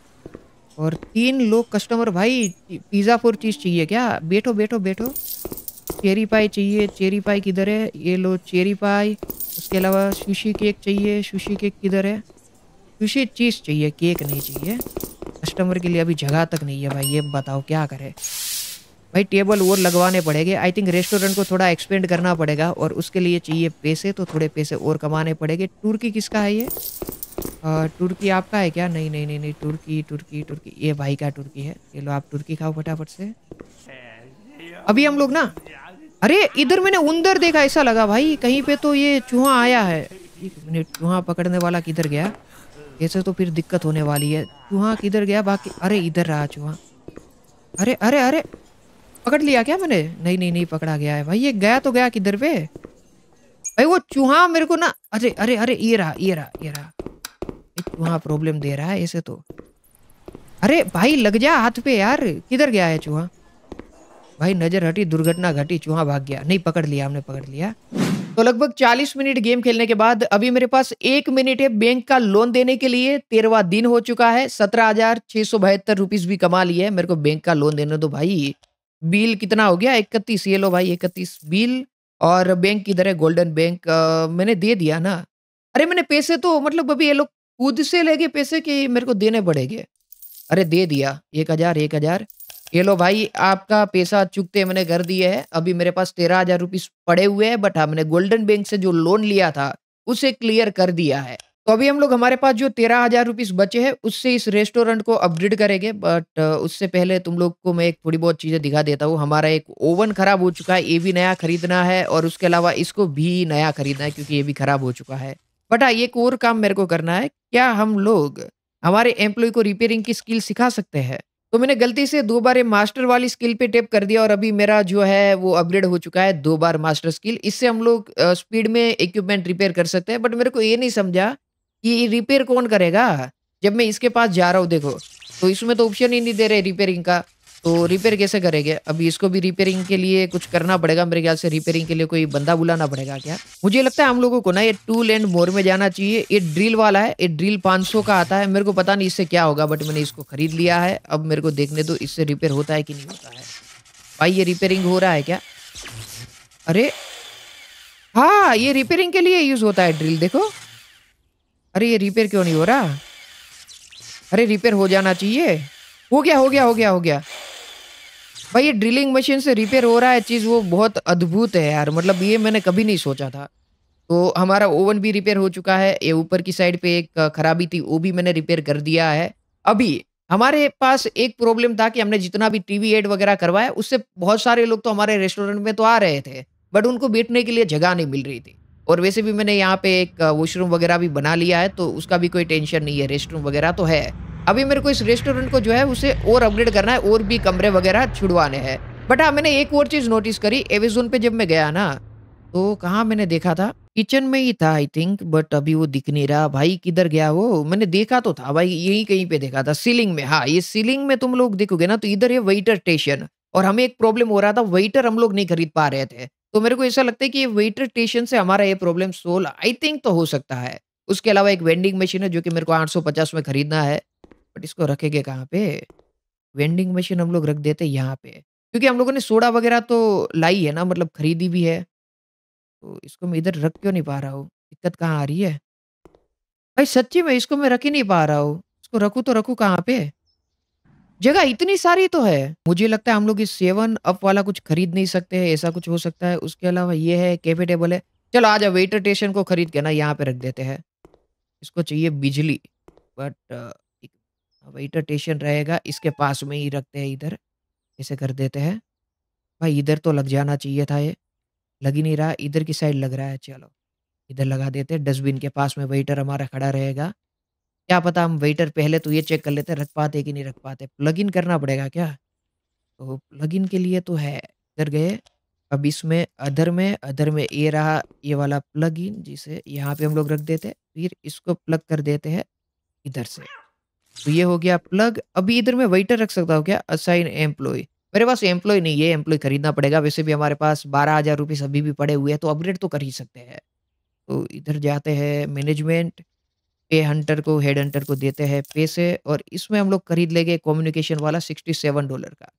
और तीन लोग कस्टमर भाई पिज़्ज़ा फोर चीज़ चाहिए क्या बैठो बैठो बैठो चेरी पाई चाहिए चेरी पाई किधर है ये लो चेरी पाई इसके अलावा सुशी केक चाहिए सुशी केक किधर है सुशी चीज़ चाहिए केक नहीं चाहिए कस्टमर के लिए अभी जगह तक नहीं है भाई ये बताओ क्या करें भाई टेबल और लगवाने पड़ेंगे आई थिंक रेस्टोरेंट को थोड़ा एक्सपेंड करना पड़ेगा और उसके लिए चाहिए पैसे तो थोड़े पैसे और कमाने पड़ेंगे टुर्की किसका है ये टुर्की आपका है क्या नहीं नहीं नहीं नहीं टुर्की टुर्की टुर्की ये भाई का टुर्की है ये लो आप टुर्की खाओ फटाफट से अभी हम लोग ना अरे इधर मैंने उंदर देखा ऐसा लगा भाई कहीं पे तो ये चूहा आया है एक मिनट चूहा पकड़ने वाला किधर गया ऐसे तो फिर दिक्कत होने वाली है चूहा किधर गया बाकी अरे इधर रहा चूहा अरे अरे अरे पकड़ लिया क्या मैंने नहीं नहीं नहीं पकड़ा गया है भाई ये गया तो गया किधर पे भाई वो चूहा मेरे को ना अरे अरे अरे ये रहा ये रहा ये रहा चूहा प्रॉब्लम दे रहा है ऐसे तो अरे भाई लग जा हाथ पे यार किधर गया है चूहा भाई नजर हटी दुर्घटना घटी चूहा भाग गया नहीं पकड़ लिया हमने पकड़ लिया तो लगभग 40 मिनट गेम खेलने के बाद अभी मेरे पास एक मिनट है बैंक का लोन देने के लिए तेरवा दिन हो चुका है सत्रह हजार छह सौ बहत्तर रुपीज भी कमा लिया है मेरे को बैंक का लोन देने दो तो भाई बिल कितना हो गया इकतीस ये लो भाई इकतीस बिल और बैंक किधर है गोल्डन बैंक मैंने दे दिया ना अरे मैंने पैसे तो मतलब अभी ये लोग खुद से ले गए पैसे कि मेरे को देने पड़ेंगे अरे दे दिया एक हजार एक हजार ये लो भाई आपका पैसा चुकते मैंने घर दिए है अभी मेरे पास तेरह हजार रुपीस पड़े हुए हैं बट हमने गोल्डन बैंक से जो लोन लिया था उसे क्लियर कर दिया है तो अभी हम लोग हमारे पास जो तेरह हजार रुपीस बचे हैं उससे इस रेस्टोरेंट को अपग्रेड करेंगे बट उससे पहले तुम लोग को मैं एक थोड़ी बहुत चीज़ें दिखा देता हूँ हमारा एक ओवन खराब हो चुका है ये भी नया खरीदना है और उसके अलावा इसको भी नया खरीदना है क्योंकि ये भी खराब हो चुका है बट हाँ एक और काम मेरे को करना है क्या हम लोग हमारे एम्प्लॉय को रिपेयरिंग की स्किल सिखा सकते हैं तो मैंने गलती से दो बार ये मास्टर वाली स्किल पे टेप कर दिया और अभी मेरा जो है वो अपग्रेड हो चुका है दो बार मास्टर स्किल इससे हम लोग स्पीड में इक्विपमेंट रिपेयर कर सकते हैं बट मेरे को ये नहीं समझा कि रिपेयर कौन करेगा जब मैं इसके पास जा रहा हूँ देखो तो इसमें तो ऑप्शन ही नहीं दे रहे रिपेयरिंग का तो रिपेयर कैसे करेंगे अभी इसको भी रिपेयरिंग के लिए कुछ करना पड़ेगा मेरे ख्याल से रिपेयरिंग के लिए कोई बंदा बुलाना पड़ेगा क्या मुझे लगता है हम लोगों को ना ये टूल एंड मोर में जाना चाहिए ये ड्रिल वाला है ये ड्रिल 500 का आता है मेरे को पता नहीं इससे क्या होगा बट मैंने इसको खरीद लिया है अब मेरे को देखने दो इससे रिपेयर होता है कि नहीं होता है भाई ये रिपेयरिंग हो रहा है क्या अरे हाँ ये रिपेयरिंग के लिए यूज होता है ड्रिल देखो अरे ये रिपेयर क्यों नहीं हो रहा अरे रिपेयर हो जाना चाहिए हो गया हो गया हो गया हो गया भाई ये ड्रिलिंग मशीन से रिपेयर हो रहा है चीज़ वो बहुत अद्भुत है यार मतलब ये मैंने कभी नहीं सोचा था तो हमारा ओवन भी रिपेयर हो चुका है ये ऊपर की साइड पे एक खराबी थी वो भी मैंने रिपेयर कर दिया है अभी हमारे पास एक प्रॉब्लम था कि हमने जितना भी टीवी एड वगैरह करवाया उससे बहुत सारे लोग तो हमारे रेस्टोरेंट में तो आ रहे थे बट उनको बैठने के लिए जगह नहीं मिल रही थी और वैसे भी मैंने यहाँ पे एक वॉशरूम वगैरह भी बना लिया है तो उसका भी कोई टेंशन नहीं है रेस्ट रूम वगैरह तो है अभी मेरे को इस रेस्टोरेंट को जो है उसे और अपग्रेड करना है और भी कमरे वगैरह छुड़वाने हैं बट हाँ मैंने एक और चीज़ नोटिस करी एवेजोन पे जब मैं गया ना तो कहा मैंने देखा था किचन में ही था आई थिंक बट अभी वो दिख नहीं रहा भाई किधर गया वो मैंने देखा तो था भाई यही कहीं पे देखा था सीलिंग में हाँ ये सीलिंग में तुम लोग देखोगे ना तो इधर है वेटर स्टेशन और हमें एक प्रॉब्लम हो रहा था वेटर हम लोग नहीं खरीद पा रहे थे तो मेरे को ऐसा लगता है कि ये वेटर स्टेशन से हमारा ये प्रॉब्लम सोल्व आई थिंक तो हो सकता है उसके अलावा एक वेंडिंग मशीन है जो कि मेरे को आठ में खरीदना है बट इसको रखेंगे कहाँ पे वेंडिंग मशीन हम लोग रख देते यहाँ पे क्योंकि हम लोगों ने सोडा वगैरह तो लाई है ना मतलब खरीदी भी है तो इसको मैं इधर रख क्यों नहीं पा रहा हूँ दिक्कत कहाँ आ रही है भाई सच्ची में इसको मैं रख ही नहीं पा रहा हूँ इसको रखू तो रखू कहाँ पे जगह इतनी सारी तो है मुझे लगता है हम लोग इस सेवन अप वाला कुछ खरीद नहीं सकते हैं ऐसा कुछ हो सकता है उसके अलावा ये है कैफे टेबल है चलो आ जाओ वेटर स्टेशन को खरीद के ना यहाँ पे रख देते हैं इसको चाहिए बिजली बट वेटर टेशन रहेगा इसके पास में ही रखते हैं इधर ऐसे कर देते हैं भाई इधर तो लग जाना चाहिए था ये लग ही नहीं रहा इधर की साइड लग रहा है चलो इधर लगा देते हैं डस्टबिन के पास में वेटर हमारा खड़ा रहेगा क्या पता हम वेटर पहले तो ये चेक कर लेते रख पाते कि नहीं रख पाते प्लग इन करना पड़ेगा क्या तो प्लग इन के लिए तो है इधर गए अब इसमें अधर में अधर में ये रहा ये वाला प्लग इन जिसे यहाँ पे हम लोग रख देते फिर इसको प्लग कर देते हैं इधर से तो ये हो गया प्लग अभी इधर मैं वेटर रख सकता हूँ क्या असाइन एम्प्लॉय मेरे पास एम्प्लॉय नहीं है एम्प्लॉय खरीदना पड़ेगा वैसे भी हमारे पास बारह हजार रुपीज़ अभी भी पड़े हुए हैं तो अपग्रेड तो कर ही सकते हैं तो इधर जाते हैं मैनेजमेंट पे हंटर को हेड हंटर को देते हैं पैसे और इसमें हम लोग खरीद लेंगे कम्युनिकेशन वाला सिक्सटी सेवन डॉलर का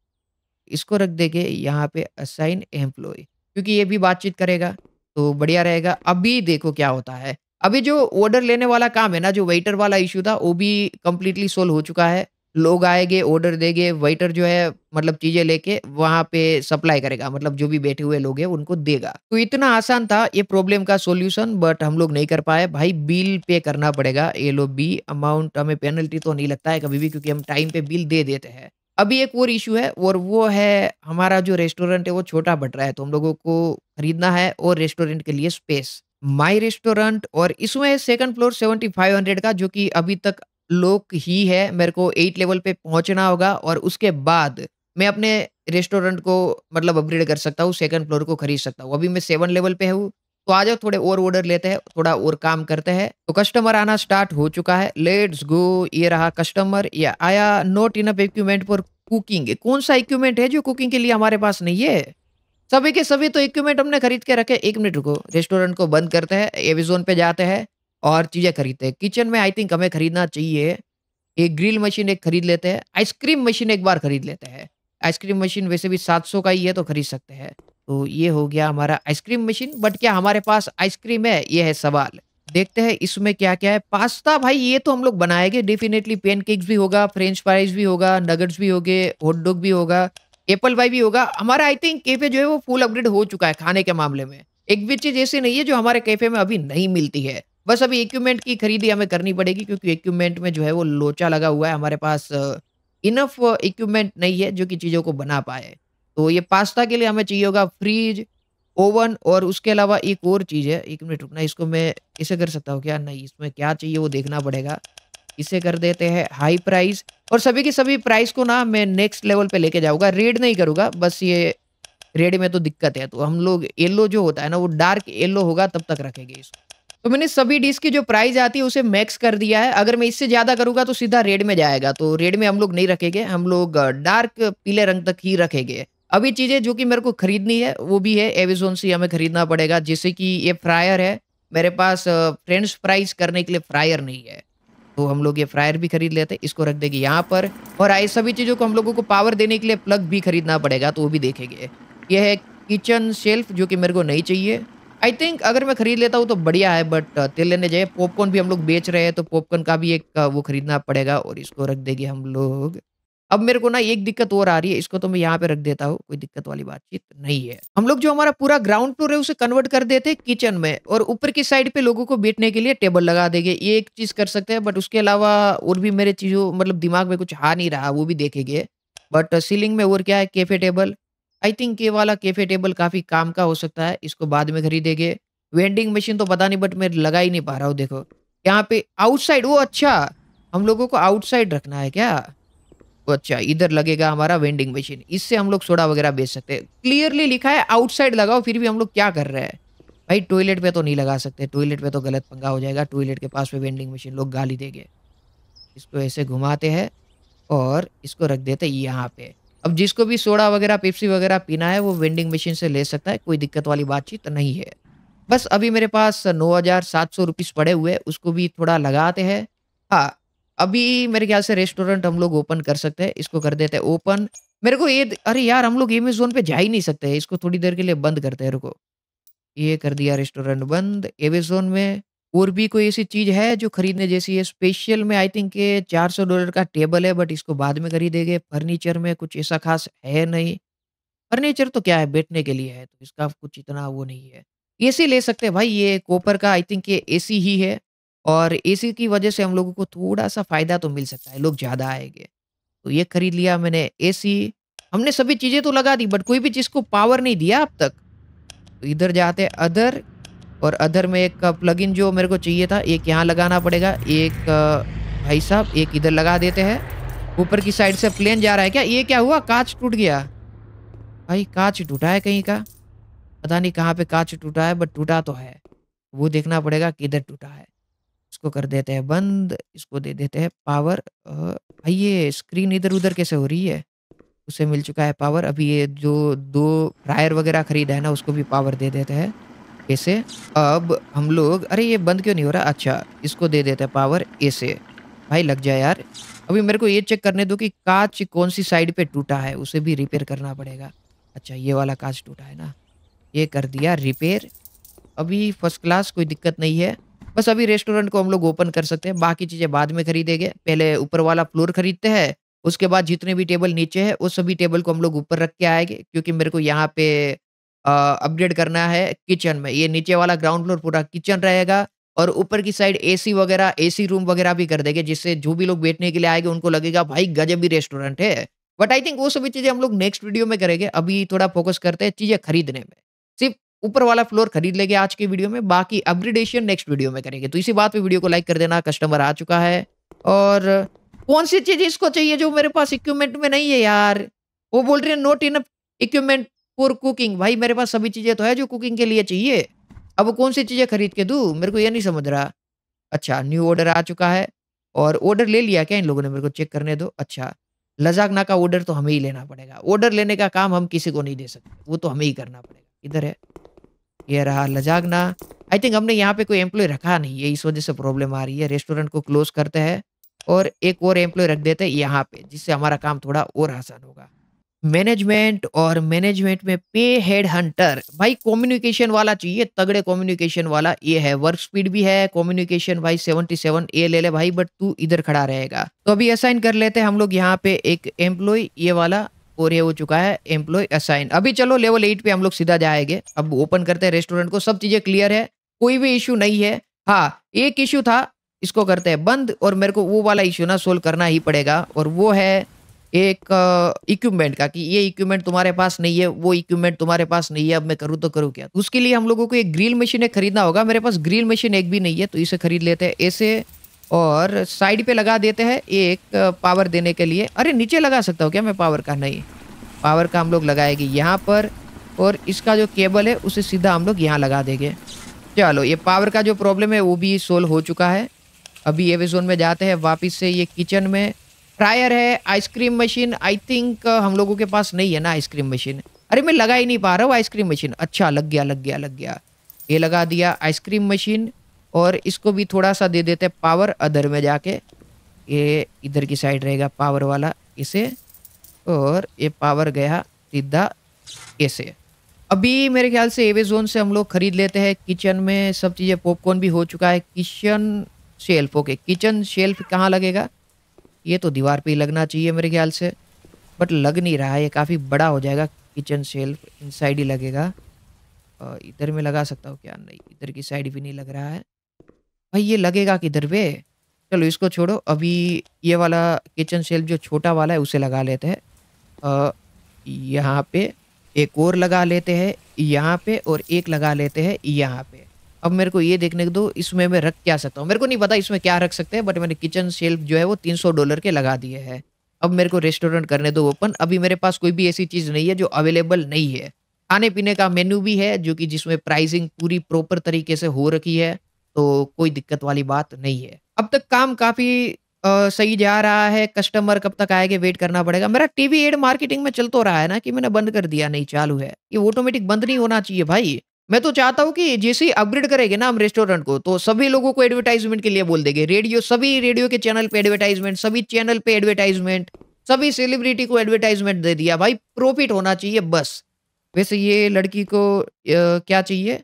इसको रख देंगे यहाँ पे असाइन एम्प्लॉय क्योंकि ये भी बातचीत करेगा तो बढ़िया रहेगा अभी देखो क्या होता है अभी जो ऑर्डर लेने वाला काम है ना जो वेटर वाला इशू था वो भी कम्प्लीटली सोल्व हो चुका है लोग आएंगे ऑर्डर देंगे वेटर जो है मतलब चीजें लेके वहां पे सप्लाई करेगा मतलब जो भी बैठे हुए लोग हैं उनको देगा तो इतना आसान था ये प्रॉब्लम का सॉल्यूशन बट हम लोग नहीं कर पाए भाई बिल पे करना पड़ेगा ये लो बी अमाउंट हमें पेनल्टी तो नहीं लगता है कभी भी क्योंकि हम टाइम पे बिल दे देते हैं अभी एक और इशू है और वो है हमारा जो रेस्टोरेंट है वो छोटा बट रहा है तो हम लोगों को खरीदना है और रेस्टोरेंट के लिए स्पेस माई रेस्टोरेंट और इसमें second floor seventy five hundred का जो कि अभी तक लोक ही है मेरे को एट लेवल पे पहुंचना होगा और उसके बाद मैं अपने रेस्टोरेंट को मतलब अपग्रेड कर सकता हूँ सेकंड फ्लोर को खरीद सकता हूँ अभी मैं सेवन लेवल पे हूँ तो आ जाओ थोड़े और ऑर्डर लेते हैं थोड़ा और काम करते हैं तो कस्टमर आना स्टार्ट हो चुका है लेट्स गो ये रहा कस्टमर या आया not enough equipment for cooking कौन सा इक्विपमेंट है जो कुकिंग के लिए हमारे पास नहीं है सभी के सभी तो इक्विपमेंट हमने खरीद के रखे एक मिनट रुको रेस्टोरेंट को बंद करते हैं एविजोन पे जाते हैं और चीज़ें खरीदते हैं किचन में आई थिंक हमें खरीदना चाहिए एक ग्रिल मशीन एक खरीद लेते हैं आइसक्रीम मशीन एक बार खरीद लेते हैं आइसक्रीम मशीन वैसे भी सात सौ का ही है तो खरीद सकते हैं तो ये हो गया हमारा आइसक्रीम मशीन बट क्या हमारे पास आइसक्रीम है ये है सवाल देखते हैं इसमें क्या क्या है पास्ता भाई ये तो हम लोग बनाएंगे डेफिनेटली पेनकेक्स भी होगा फ्रेंच फ्राइज भी होगा नगट्स भी होंगे हॉट डॉग भी होगा एप्पल वाई भी होगा हमारा आई थिंक कैफे जो है वो फुल अपग्रेड हो चुका है खाने के मामले में एक भी चीज ऐसी नहीं है जो हमारे कैफे में अभी नहीं मिलती है बस अभी इक्विपमेंट की खरीदी हमें करनी पड़ेगी क्योंकि इक्विपमेंट में जो है वो लोचा लगा हुआ है हमारे पास इनफ इक्विपमेंट नहीं है जो कि चीज़ों को बना पाए तो ये पास्ता के लिए हमें चाहिए होगा फ्रीज ओवन और उसके अलावा एक और चीज़ है एक मिनट रुकना इसको मैं इसे कर सकता हूँ क्या नहीं इसमें क्या चाहिए वो देखना पड़ेगा इसे कर देते हैं हाई प्राइस और सभी की सभी प्राइस को ना मैं नेक्स्ट लेवल पे लेके जाऊंगा रेड नहीं करूंगा बस ये रेड में तो दिक्कत है तो हम लोग येलो जो होता है ना वो डार्क येलो होगा तब तक रखेंगे इसको तो मैंने सभी डिश की जो प्राइस आती है उसे मैक्स कर दिया है अगर मैं इससे ज़्यादा करूँगा तो सीधा रेड में जाएगा तो रेड में हम लोग नहीं रखेंगे हम लोग डार्क पीले रंग तक ही रखेंगे अभी चीज़ें जो कि मेरे को खरीदनी है वो भी है एविजोन से हमें खरीदना पड़ेगा जैसे कि ये फ्रायर है मेरे पास फ्रेंड्स फ्राइज करने के लिए फ्रायर नहीं है तो हम लोग ये फ्रायर भी खरीद लेते हैं इसको रख देगी यहाँ पर और आई सभी चीज़ों को हम लोगों को पावर देने के लिए प्लग भी खरीदना पड़ेगा तो वो भी देखेंगे यह है किचन शेल्फ जो कि मेरे को नहीं चाहिए आई थिंक अगर मैं खरीद लेता हूँ तो बढ़िया है बट uh, तेल लेने जाए पॉपकॉर्न भी हम लोग बेच रहे हैं तो पॉपकॉर्न का भी एक uh, वो खरीदना पड़ेगा और इसको रख देगी हम लोग अब मेरे को ना एक दिक्कत और आ रही है इसको तो मैं यहाँ पे रख देता हूँ कोई दिक्कत वाली बातचीत नहीं है हम लोग जो हमारा पूरा ग्राउंड फ्लोर है उसे कन्वर्ट कर देते किचन में और ऊपर की साइड पे लोगों को बैठने के लिए टेबल लगा देंगे ये एक चीज कर सकते हैं बट उसके अलावा और भी मेरे चीजों मतलब दिमाग में कुछ आ नहीं रहा वो भी देखेंगे बट सीलिंग में और क्या है कैफे टेबल आई थिंक ये वाला कैफे टेबल काफी काम का हो सकता है इसको बाद में खरीदेंगे वेंडिंग मशीन तो पता नहीं बट मैं लगा ही नहीं पा रहा हूँ देखो यहाँ पे आउटसाइड वो अच्छा हम लोगों को आउटसाइड रखना है क्या अच्छा इधर लगेगा हमारा वेंडिंग मशीन इससे हम लोग सोडा वगैरह बेच सकते हैं क्लियरली लिखा है आउटसाइड लगाओ फिर भी हम लोग क्या कर रहे हैं भाई टॉयलेट पे तो नहीं लगा सकते टॉयलेट पे तो गलत पंगा हो जाएगा टॉयलेट के पास पे वेंडिंग मशीन लोग गाली देंगे इसको ऐसे घुमाते हैं और इसको रख देते यहाँ पे अब जिसको भी सोडा वगैरह पिप्सी वगैरह पीना है वो वेंडिंग मशीन से ले सकता है कोई दिक्कत वाली बातचीत नहीं है बस अभी मेरे पास नौ हज़ार सात सौ रुपीज़ पड़े हुए उसको भी थोड़ा लगाते हैं हाँ अभी मेरे ख्याल से रेस्टोरेंट हम लोग ओपन कर सकते हैं इसको कर देते हैं ओपन मेरे को ये अरे यार हम लोग एमेजोन पे जा ही नहीं सकते इसको थोड़ी देर के लिए बंद करते हैं रुको ये कर दिया रेस्टोरेंट बंद एमेजोन में और भी कोई ऐसी चीज़ है जो खरीदने जैसी है स्पेशल में आई थिंक ये चार सौ डॉलर का टेबल है बट इसको बाद में खरीदेंगे फर्नीचर में कुछ ऐसा खास है नहीं फर्नीचर तो क्या है बैठने के लिए है तो इसका कुछ इतना वो नहीं है ए ले सकते हैं भाई ये कोपर का आई थिंक ये ए ही है और एसी की वजह से हम लोगों को थोड़ा सा फायदा तो मिल सकता है लोग ज़्यादा आएंगे तो ये खरीद लिया मैंने एसी हमने सभी चीज़ें तो लगा दी बट कोई भी चीज़ को पावर नहीं दिया अब तक तो इधर जाते अदर और अदर में एक प्लग इन जो मेरे को चाहिए था एक यहाँ लगाना पड़ेगा एक भाई साहब एक इधर लगा देते हैं ऊपर की साइड से प्लेन जा रहा है क्या ये क्या हुआ कांच टूट गया भाई कांच टूटा है कहीं का पता नहीं कहाँ पे कांच टूटा है बट टूटा तो है वो देखना पड़ेगा किधर टूटा है इसको कर देते हैं बंद इसको दे देते हैं पावर भाई ये स्क्रीन इधर उधर कैसे हो रही है उसे मिल चुका है पावर अभी ये जो दो फ्रायर वगैरह खरीदा है ना उसको भी पावर दे देते हैं ऐसे अब हम लोग अरे ये बंद क्यों नहीं हो रहा अच्छा इसको दे देते हैं पावर ऐसे भाई लग जाए यार अभी मेरे को ये चेक करने दो कि कांच कौन सी साइड पे टूटा है उसे भी रिपेयर करना पड़ेगा अच्छा ये वाला कांच टूटा है ना ये कर दिया रिपेयर अभी फर्स्ट क्लास कोई दिक्कत नहीं है बस अभी रेस्टोरेंट को हम लोग ओपन कर सकते हैं बाकी चीज़ें बाद में खरीदेंगे पहले ऊपर वाला फ्लोर खरीदते हैं उसके बाद जितने भी टेबल नीचे है वो सभी टेबल को हम लोग ऊपर रख के आएंगे क्योंकि मेरे को यहाँ पे अपग्रेड करना है किचन में ये नीचे वाला ग्राउंड फ्लोर पूरा किचन रहेगा और ऊपर की साइड एसी वगैरह एसी रूम वगैरह भी कर देंगे जिससे जो भी लोग बैठने के लिए आएंगे उनको लगेगा भाई गजबी रेस्टोरेंट है बट आई थिंक वो सभी चीज़ें हम लोग नेक्स्ट वीडियो में करेंगे अभी थोड़ा फोकस करते हैं चीज़ें खरीदने में सिर्फ ऊपर वाला फ्लोर खरीद लेंगे आज के वीडियो में बाकी अपग्रेडेशन नेक्स्ट वीडियो में करेंगे तो इसी बात पे वीडियो को लाइक कर देना कस्टमर आ चुका है और कौन सी चीज इसको चाहिए जो मेरे पास इक्विपमेंट में नहीं है यार वो बोल रहे हैं not enough equipment for cooking भाई मेरे पास सभी चीजें तो है जो कुकिंग के लिए चाहिए अब कौन सी चीजें खरीद के दू मेरे को यह नहीं समझ रहा अच्छा न्यू ऑर्डर आ चुका है और ऑर्डर ले लिया क्या इन लोगों ने मेरे को चेक करने दो अच्छा लजाकना का ऑर्डर तो हमें ही लेना पड़ेगा ऑर्डर लेने का काम हम किसी को नहीं दे सकते वो तो हमें ही करना पड़ेगा इधर है ये रहा लजागना आई थिंक हमने यहाँ पे कोई एम्प्लॉय रखा नहीं है इस वजह से प्रॉब्लम आ रही है रेस्टोरेंट को क्लोज करते हैं और एक और एम्प्लॉय रख देते हैं यहाँ पे जिससे हमारा काम थोड़ा और आसान होगा मैनेजमेंट और मैनेजमेंट में पे हेड हंटर भाई कम्युनिकेशन वाला चाहिए तगड़े कम्युनिकेशन वाला ये है वर्क स्पीड भी है कम्युनिकेशन भाई 77 ए ले ले भाई बट तू इधर खड़ा रहेगा तो अभी असाइन कर लेते हैं हम लोग यहाँ पे एक एम्प्लॉय ये वाला और ये हो चुका है एम्प्लॉय असाइन अभी चलो लेवल एट पे हम लोग सीधा जाएंगे अब ओपन करते हैं रेस्टोरेंट को सब चीज़ें क्लियर है कोई भी इश्यू नहीं है हाँ एक इश्यू था इसको करते हैं बंद और मेरे को वो वाला इश्यू ना सोल्व करना ही पड़ेगा और वो है एक इक्विपमेंट uh, का कि ये इक्विपमेंट तुम्हारे पास नहीं है वो इक्विपमेंट तुम्हारे पास नहीं है अब मैं करूँ तो करूँ क्या उसके लिए हम लोगों को एक ग्रिल मशीन खरीदना होगा मेरे पास ग्रिल मशीन एक भी नहीं है तो इसे खरीद लेते हैं ऐसे और साइड पे लगा देते हैं एक पावर देने के लिए अरे नीचे लगा सकता हूँ क्या मैं पावर का नहीं पावर का हम लोग लगाएंगे यहाँ पर और इसका जो केबल है उसे सीधा हम लोग यहाँ लगा देंगे चलो ये पावर का जो प्रॉब्लम है वो भी सोल्व हो चुका है अभी एवेजोन में जाते हैं वापस से ये किचन में फ्रायर है आइसक्रीम मशीन आई थिंक हम लोगों के पास नहीं है ना आइसक्रीम मशीन अरे मैं लगा ही नहीं पा रहा हूँ आइसक्रीम मशीन अच्छा लग गया लग गया लग गया ये लगा दिया आइसक्रीम मशीन और इसको भी थोड़ा सा दे देते हैं पावर अदर में जाके ये इधर की साइड रहेगा पावर वाला इसे और ये पावर गया सीधा ऐसे अभी मेरे ख्याल से एवेजोन से हम लोग खरीद लेते हैं किचन में सब चीज़ें पॉपकॉर्न भी हो चुका है kitchen shelf okay kitchen shelf कहाँ लगेगा ये तो दीवार पे ही लगना चाहिए मेरे ख्याल से बट लग नहीं रहा है ये काफ़ी बड़ा हो जाएगा किचन शेल्फ इन साइड ही लगेगा इधर में लगा सकता हूँ क्या नहीं इधर की साइड भी नहीं लग रहा है भाई ये लगेगा किधर वे चलो इसको छोड़ो अभी ये वाला किचन शेल्फ जो छोटा वाला है उसे लगा लेते हैं यहाँ पे एक और लगा लेते हैं यहाँ पे और एक लगा लेते हैं यहाँ पे अब मेरे को ये देखने को दो इसमें मैं रख क्या सकता हूँ मेरे को नहीं पता इसमें क्या रख सकते हैं बट मैंने किचन शेल्फ जो है वो तीन सौ डॉलर के लगा दिए हैं अब मेरे को रेस्टोरेंट करने दो ओपन अभी मेरे पास कोई भी ऐसी चीज़ नहीं है जो अवेलेबल नहीं है खाने पीने का मेन्यू भी है जो कि जिसमें प्राइसिंग पूरी प्रॉपर तरीके से हो रखी है तो कोई दिक्कत वाली बात नहीं है अब तक काम काफ़ी सही जा रहा है कस्टमर कब तक आएगा वेट करना पड़ेगा मेरा टीवी एड मार्केटिंग में चलता तो रहा है ना कि मैंने बंद कर दिया नहीं चालू है ये ऑटोमेटिक बंद नहीं होना चाहिए भाई मैं तो चाहता हूँ कि जैसे ही अपग्रेड करेंगे ना हम रेस्टोरेंट को तो सभी लोगों को एडवर्टाइजमेंट के लिए बोल देंगे रेडियो सभी रेडियो के चैनल पे एडवर्टाइजमेंट सभी चैनल पे एडवर्टाइजमेंट सभी सेलिब्रिटी को एडवर्टाइजमेंट दे दिया भाई प्रॉफिट होना चाहिए बस वैसे ये लड़की को आ, क्या चाहिए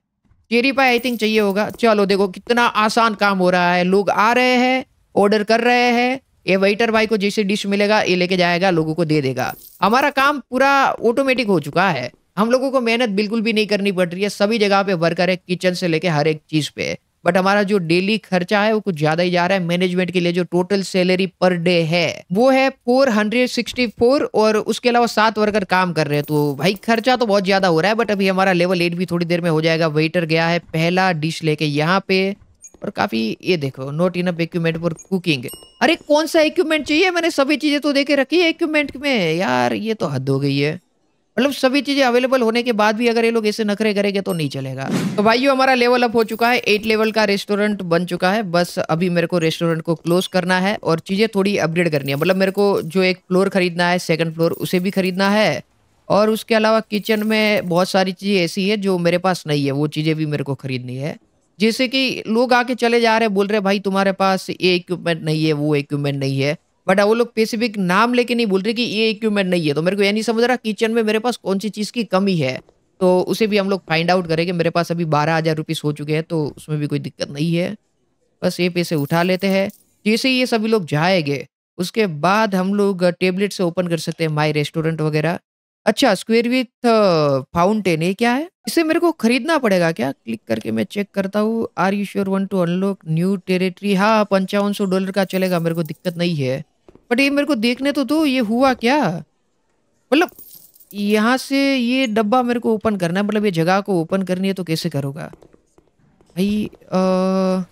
चेरी पाई आई थिंक चाहिए होगा चलो देखो कितना आसान काम हो रहा है लोग आ रहे हैं ऑर्डर कर रहे हैं ये वेटर भाई को जैसे डिश मिलेगा ये लेके जाएगा लोगों को दे देगा हमारा काम पूरा ऑटोमेटिक हो चुका है हम लोगों को मेहनत बिल्कुल भी नहीं करनी पड़ रही है सभी जगह पे वर्कर है किचन से लेके हर एक चीज़ पे बट हमारा जो डेली खर्चा है वो कुछ ज्यादा ही जा रहा है मैनेजमेंट के लिए जो टोटल सैलरी पर डे है वो है 464 और उसके अलावा सात वर्कर काम कर रहे हैं तो भाई खर्चा तो बहुत ज्यादा हो रहा है बट अभी हमारा लेवल एट भी थोड़ी देर में हो जाएगा वेटर गया है पहला डिश लेके यहाँ पे और काफी ये देखो not enough equipment for cooking अरे कौन सा इक्विपमेंट चाहिए मैंने सभी चीजें तो देखे रखी है इक्विपमेंट में यार ये तो हद हो गई है मतलब सभी चीजें अवेलेबल होने के बाद भी अगर ये लोग ऐसे नखरे करेंगे तो नहीं चलेगा तो भाइयों हमारा लेवल अप हो चुका है एट लेवल का रेस्टोरेंट बन चुका है बस अभी मेरे को रेस्टोरेंट को क्लोज करना है और चीजें थोड़ी अपग्रेड करनी है मतलब मेरे को जो एक फ्लोर खरीदना है सेकंड फ्लोर उसे भी खरीदना है और उसके अलावा किचन में बहुत सारी चीजें ऐसी है जो मेरे पास नहीं है वो चीजें भी मेरे को खरीदनी है जैसे कि लोग आके चले जा रहे बोल रहे भाई तुम्हारे पास ये इक्विपमेंट नहीं है वो इक्विपमेंट नहीं है बट वो लोग स्पेसिफिक नाम लेके नहीं बोल रहे कि ये इक्विपमेंट नहीं है तो मेरे को ये नहीं समझ रहा किचन में मेरे पास कौन सी चीज़ की कमी है तो उसे भी हम लोग फाइंड आउट करेंगे मेरे पास अभी बारह हज़ार रुपीस हो चुके हैं तो उसमें भी कोई दिक्कत नहीं है बस ये पैसे उठा लेते हैं जैसे ही ये सभी लोग जाएंगे उसके बाद हम लोग टेबलेट से ओपन कर सकते हैं माई रेस्टोरेंट वगैरह अच्छा स्क्वेयर विथ फाउंटेन ये क्या है इसे मेरे को खरीदना पड़ेगा क्या क्लिक करके मैं चेक करता हूँ are you sure want to unlock new territory हाँ पंचावन सौ डॉलर का चलेगा मेरे को दिक्कत नहीं है बट ये मेरे को देखने तो दो ये हुआ क्या मतलब यहाँ से ये डब्बा मेरे को ओपन करना है मतलब ये जगह को ओपन करनी है तो कैसे करोगा भाई आ,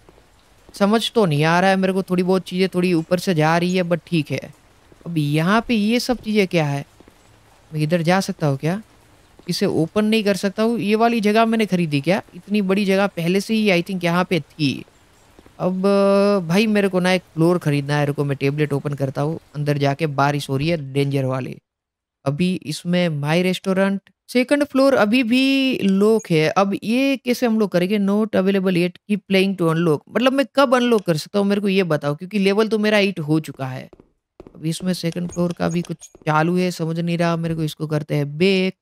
समझ तो नहीं आ रहा है मेरे को थोड़ी बहुत चीज़ें थोड़ी ऊपर से जा रही है बट ठीक है अब यहाँ पे ये सब चीज़ें क्या है मैं इधर जा सकता हूँ क्या इसे ओपन नहीं कर सकता हूँ ये वाली जगह मैंने खरीदी क्या इतनी बड़ी जगह पहले से ही आई थिंक यहाँ पे थी अब भाई मेरे को ना एक फ्लोर ख़रीदना है रुको मैं टेबलेट ओपन करता हूँ अंदर जाके बारिश हो रही है डेंजर वाली अभी इसमें माई रेस्टोरेंट सेकंड फ्लोर अभी भी लॉक है अब ये कैसे हम लोग करेंगे not available yet keep playing to unlock मतलब मैं कब अनलॉक कर सकता हूँ मेरे को ये बताओ क्योंकि लेवल तो मेरा एट हो चुका है अब इसमें सेकंड फ्लोर का भी कुछ चालू है समझ नहीं रहा मेरे को इसको करते हैं बेक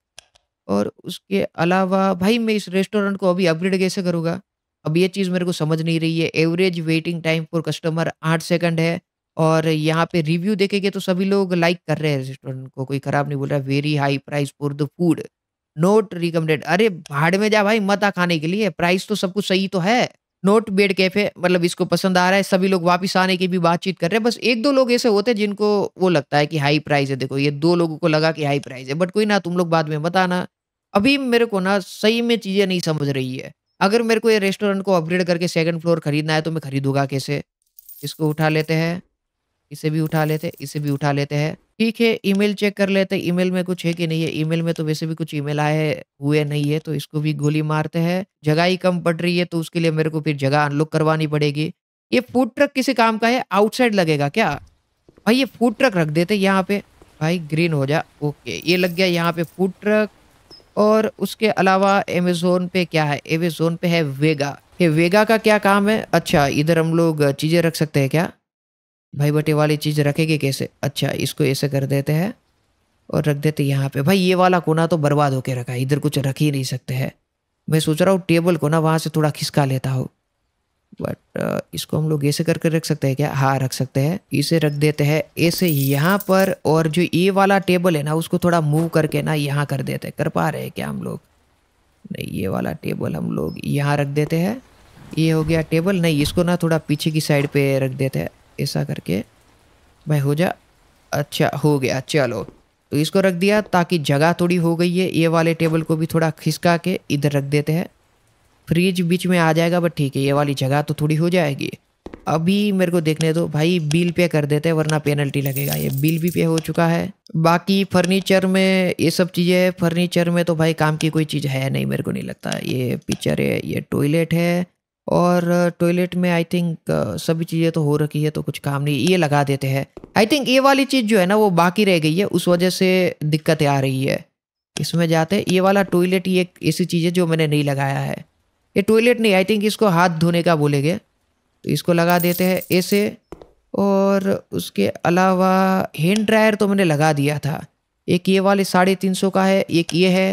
और उसके अलावा भाई मैं इस रेस्टोरेंट को अभी अपग्रेड कैसे करूँगा अब ये चीज़ मेरे को समझ नहीं रही है average waiting time for customer आठ सेकंड है और यहाँ पे रिव्यू देखेंगे तो सभी लोग लाइक कर रहे हैं रेस्टोरेंट को कोई खराब नहीं बोल रहा very high price for the food not recommended अरे भाड़ में जा भाई मत आ खाने के लिए प्राइस तो सब कुछ सही तो है नोट बेड कैफे मतलब इसको पसंद आ रहा है सभी लोग वापस आने की भी बातचीत कर रहे हैं बस एक दो लोग ऐसे होते हैं जिनको वो लगता है कि हाई प्राइस है देखो ये दो लोगों को लगा कि हाई प्राइस है बट कोई ना तुम लोग बाद में बताना अभी मेरे को ना सही में चीज़ें नहीं समझ रही है अगर मेरे को ये रेस्टोरेंट को अपग्रेड करके सेकंड फ्लोर खरीदना है तो मैं खरीदूंगा कैसे इसको उठा लेते हैं इसे भी उठा लेते हैं इसे भी उठा लेते हैं ठीक है ईमेल चेक कर लेते हैं ईमेल में कुछ है कि नहीं है ईमेल में तो वैसे भी कुछ ईमेल आए हुए नहीं है तो इसको भी गोली मारते हैं जगह ही कम पड़ रही है तो उसके लिए मेरे को फिर जगह अनलॉक करवानी पड़ेगी ये फूड ट्रक किसी काम का है आउटसाइड लगेगा क्या भाई ये फूड ट्रक रख देते यहाँ पे भाई ग्रीन हो जा ओके ये लग गया यहाँ पे फूड ट्रक और उसके अलावा एमेज़ोन पे क्या है एमेज़ोन पे है वेगा ये वेगा का क्या काम है अच्छा इधर हम लोग चीज़ें रख सकते हैं क्या भाई बटे वाली चीज़ रखेंगे कैसे अच्छा इसको ऐसे कर देते हैं और रख देते यहाँ पे भाई ये वाला कोना तो बर्बाद होके रखा है इधर कुछ रख ही नहीं सकते हैं मैं सोच रहा हूँ टेबल को ना वहाँ से थोड़ा खिसका लेता हूँ बट uh, इसको हम लोग ऐसे करके रख सकते हैं क्या हाँ रख सकते हैं इसे रख देते हैं ऐसे यहाँ पर और जो ये वाला टेबल है ना उसको थोड़ा मूव करके ना यहाँ कर देते हैं कर पा रहे हैं क्या हम लोग नहीं ये वाला टेबल हम लोग यहाँ रख देते हैं ये हो गया टेबल नहीं इसको ना थोड़ा पीछे की साइड पे रख देते हैं ऐसा करके भाई हो जा अच्छा हो गया चलो तो इसको रख दिया ताकि जगह थोड़ी हो गई है ये वाले टेबल को भी थोड़ा खिसका के इधर रख देते हैं फ्रिज बीच में आ जाएगा बट ठीक है ये वाली जगह तो थोड़ी हो जाएगी अभी मेरे को देखने दो भाई बिल पे कर देते हैं वरना पेनल्टी लगेगा ये बिल भी पे हो चुका है बाकी फर्नीचर में ये सब चीज़ें फर्नीचर में तो भाई काम की कोई चीज़ है नहीं मेरे को नहीं लगता ये पिक्चर है ये टॉयलेट है और टॉयलेट में आई थिंक सभी चीज़ें तो हो रखी है तो कुछ काम नहीं ये लगा देते हैं आई थिंक ये वाली चीज़ जो है ना वो बाकी रह गई है उस वजह से दिक्कतें आ रही है इसमें जाते ये वाला टॉयलेट ये एक ऐसी चीज़ है जो मैंने नहीं लगाया है ये टॉयलेट नहीं आई थिंक इसको हाथ धोने का बोलेंगे तो इसको लगा देते हैं ऐसे और उसके अलावा हैंड ड्रायर तो मैंने लगा दिया था एक ये वाले साढ़े तीन सौ का है एक ये है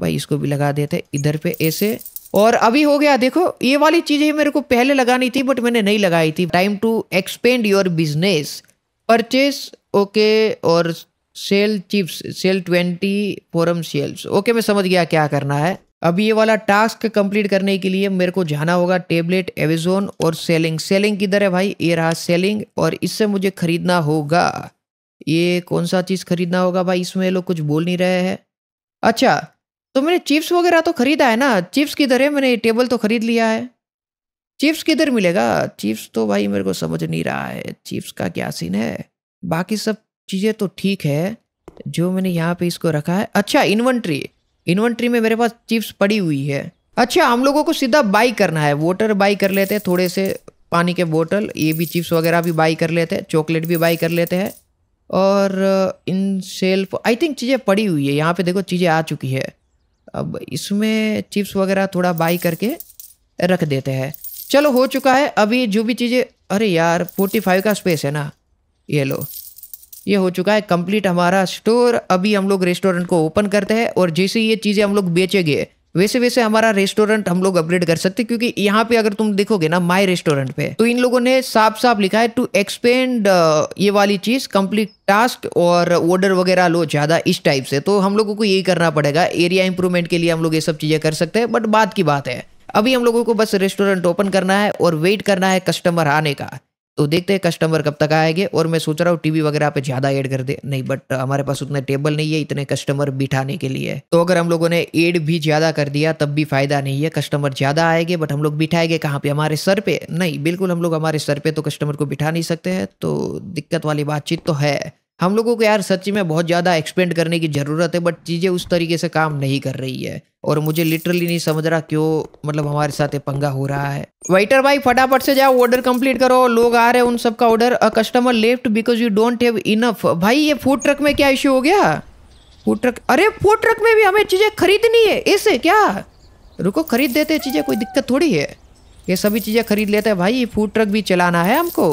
भाई इसको भी लगा देते इधर पे ऐसे और अभी हो गया देखो ये वाली चीज़ें मेरे को पहले लगानी थी बट मैंने नहीं लगाई थी time to expand your business purchase okay और sell chips sell twenty four more sales okay मैं समझ गया क्या करना है अब ये वाला टास्क कंप्लीट करने के लिए मेरे को जाना होगा टेबलेट एवेजोन और सेलिंग सेलिंग किधर है भाई ये रहा सेलिंग और इससे मुझे ख़रीदना होगा ये कौन सा चीज़ ख़रीदना होगा भाई इसमें लोग कुछ बोल नहीं रहे हैं अच्छा तो मैंने चिप्स वगैरह तो ख़रीदा है ना चिप्स किधर है मैंने टेबल तो ख़रीद लिया है चिप्स किधर मिलेगा चिप्स तो भाई मेरे को समझ नहीं रहा है चिप्स का क्या सीन है बाकी सब चीज़ें तो ठीक है जो मैंने यहाँ पे इसको रखा है अच्छा इन्वेंट्री इन्वेंट्री में मेरे पास चिप्स पड़ी हुई है अच्छा हम लोगों को सीधा बाई करना है वोटर बाई कर लेते हैं थोड़े से पानी के बोतल ये भी चिप्स वगैरह भी बाई कर लेते हैं चॉकलेट भी बाई कर लेते हैं और इन सेल्फ आई थिंक चीज़ें पड़ी हुई है यहाँ पे देखो चीज़ें आ चुकी है अब इसमें चिप्स वगैरह थोड़ा बाई करके रख देते हैं चलो हो चुका है अभी जो भी चीज़ें अरे यार फोर्टी फाइव का स्पेस है ना ये लो ये हो चुका है कंप्लीट हमारा स्टोर अभी हम लोग रेस्टोरेंट को ओपन करते हैं और जैसे ये चीज़ें हम लोग बेचेंगे वैसे वैसे हमारा रेस्टोरेंट हम लोग अपग्रेड कर सकते हैं क्योंकि यहाँ पे अगर तुम देखोगे ना माय रेस्टोरेंट पे तो इन लोगों ने साफ साफ लिखा है टू एक्सपेंड uh, ये वाली चीज कंप्लीट टास्क और ऑर्डर वगैरह लो ज़्यादा इस टाइप से तो हम लोगों को यही करना पड़ेगा एरिया इंप्रूवमेंट के लिए हम लोग ये सब चीज़ें कर सकते हैं बट बात की बात है अभी हम लोगों को बस रेस्टोरेंट ओपन करना है और वेट करना है कस्टमर आने का तो देखते हैं कस्टमर कब तक आएंगे और मैं सोच रहा हूँ टीवी वगैरह पे ज़्यादा ऐड कर दे नहीं बट हमारे पास उतने टेबल नहीं है इतने कस्टमर बिठाने के लिए तो अगर हम लोगों ने ऐड भी ज़्यादा कर दिया तब भी फायदा नहीं है कस्टमर ज़्यादा आएंगे बट हम लोग बिठाएंगे कहाँ पे हमारे सर पे नहीं बिल्कुल हम लोग हमारे सर पे तो कस्टमर को बिठा नहीं सकते हैं तो दिक्कत वाली बातचीत तो है हम लोगों को यार सच्ची में बहुत ज़्यादा एक्सपेंड करने की ज़रूरत है बट चीज़ें उस तरीके से काम नहीं कर रही है और मुझे लिटरली नहीं समझ रहा क्यों मतलब हमारे साथ ये पंगा हो रहा है वेटर भाई फटाफट से जाओ ऑर्डर कंप्लीट करो लोग आ रहे हैं उन सबका order a customer left because you don't have enough भाई ये फूड ट्रक में क्या इश्यू हो गया फूड ट्रक अरे फूड ट्रक में भी हमें चीज़ें खरीदनी है ऐसे क्या रुको खरीद देते चीज़ें कोई दिक्कत थोड़ी है ये सभी चीज़ें खरीद लेते हैं भाई फूड ट्रक भी चलाना है हमको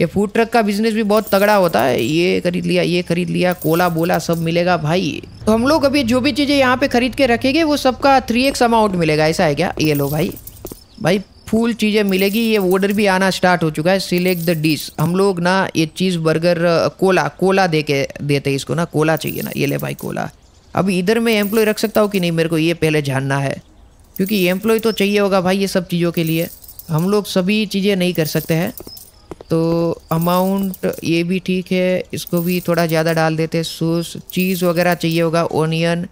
ये फूड ट्रक का बिजनेस भी बहुत तगड़ा होता है ये खरीद लिया ये खरीद लिया कोला बोला सब मिलेगा भाई तो हम लोग अभी जो भी चीज़ें यहाँ पे खरीद के रखेंगे वो सबका थ्री एक्स अमाउंट मिलेगा ऐसा है क्या ये लो भाई भाई फुल चीज़ें मिलेगी ये ऑर्डर भी आना स्टार्ट हो चुका है सिलेक्ट द डिश हम लोग ना ये चीज़ बर्गर कोला कोला दे के देते इसको ना कोला चाहिए ना ये ले भाई कोला अब इधर मैं एम्प्लॉय रख सकता हूँ कि नहीं मेरे को ये पहले जानना है क्योंकि एम्प्लॉय तो चाहिए होगा भाई ये सब चीज़ों के लिए हम लोग सभी चीज़ें नहीं कर सकते हैं तो अमाउंट ये भी ठीक है इसको भी थोड़ा ज़्यादा डाल देते सोस चीज़ वगैरह चाहिए होगा ओनियन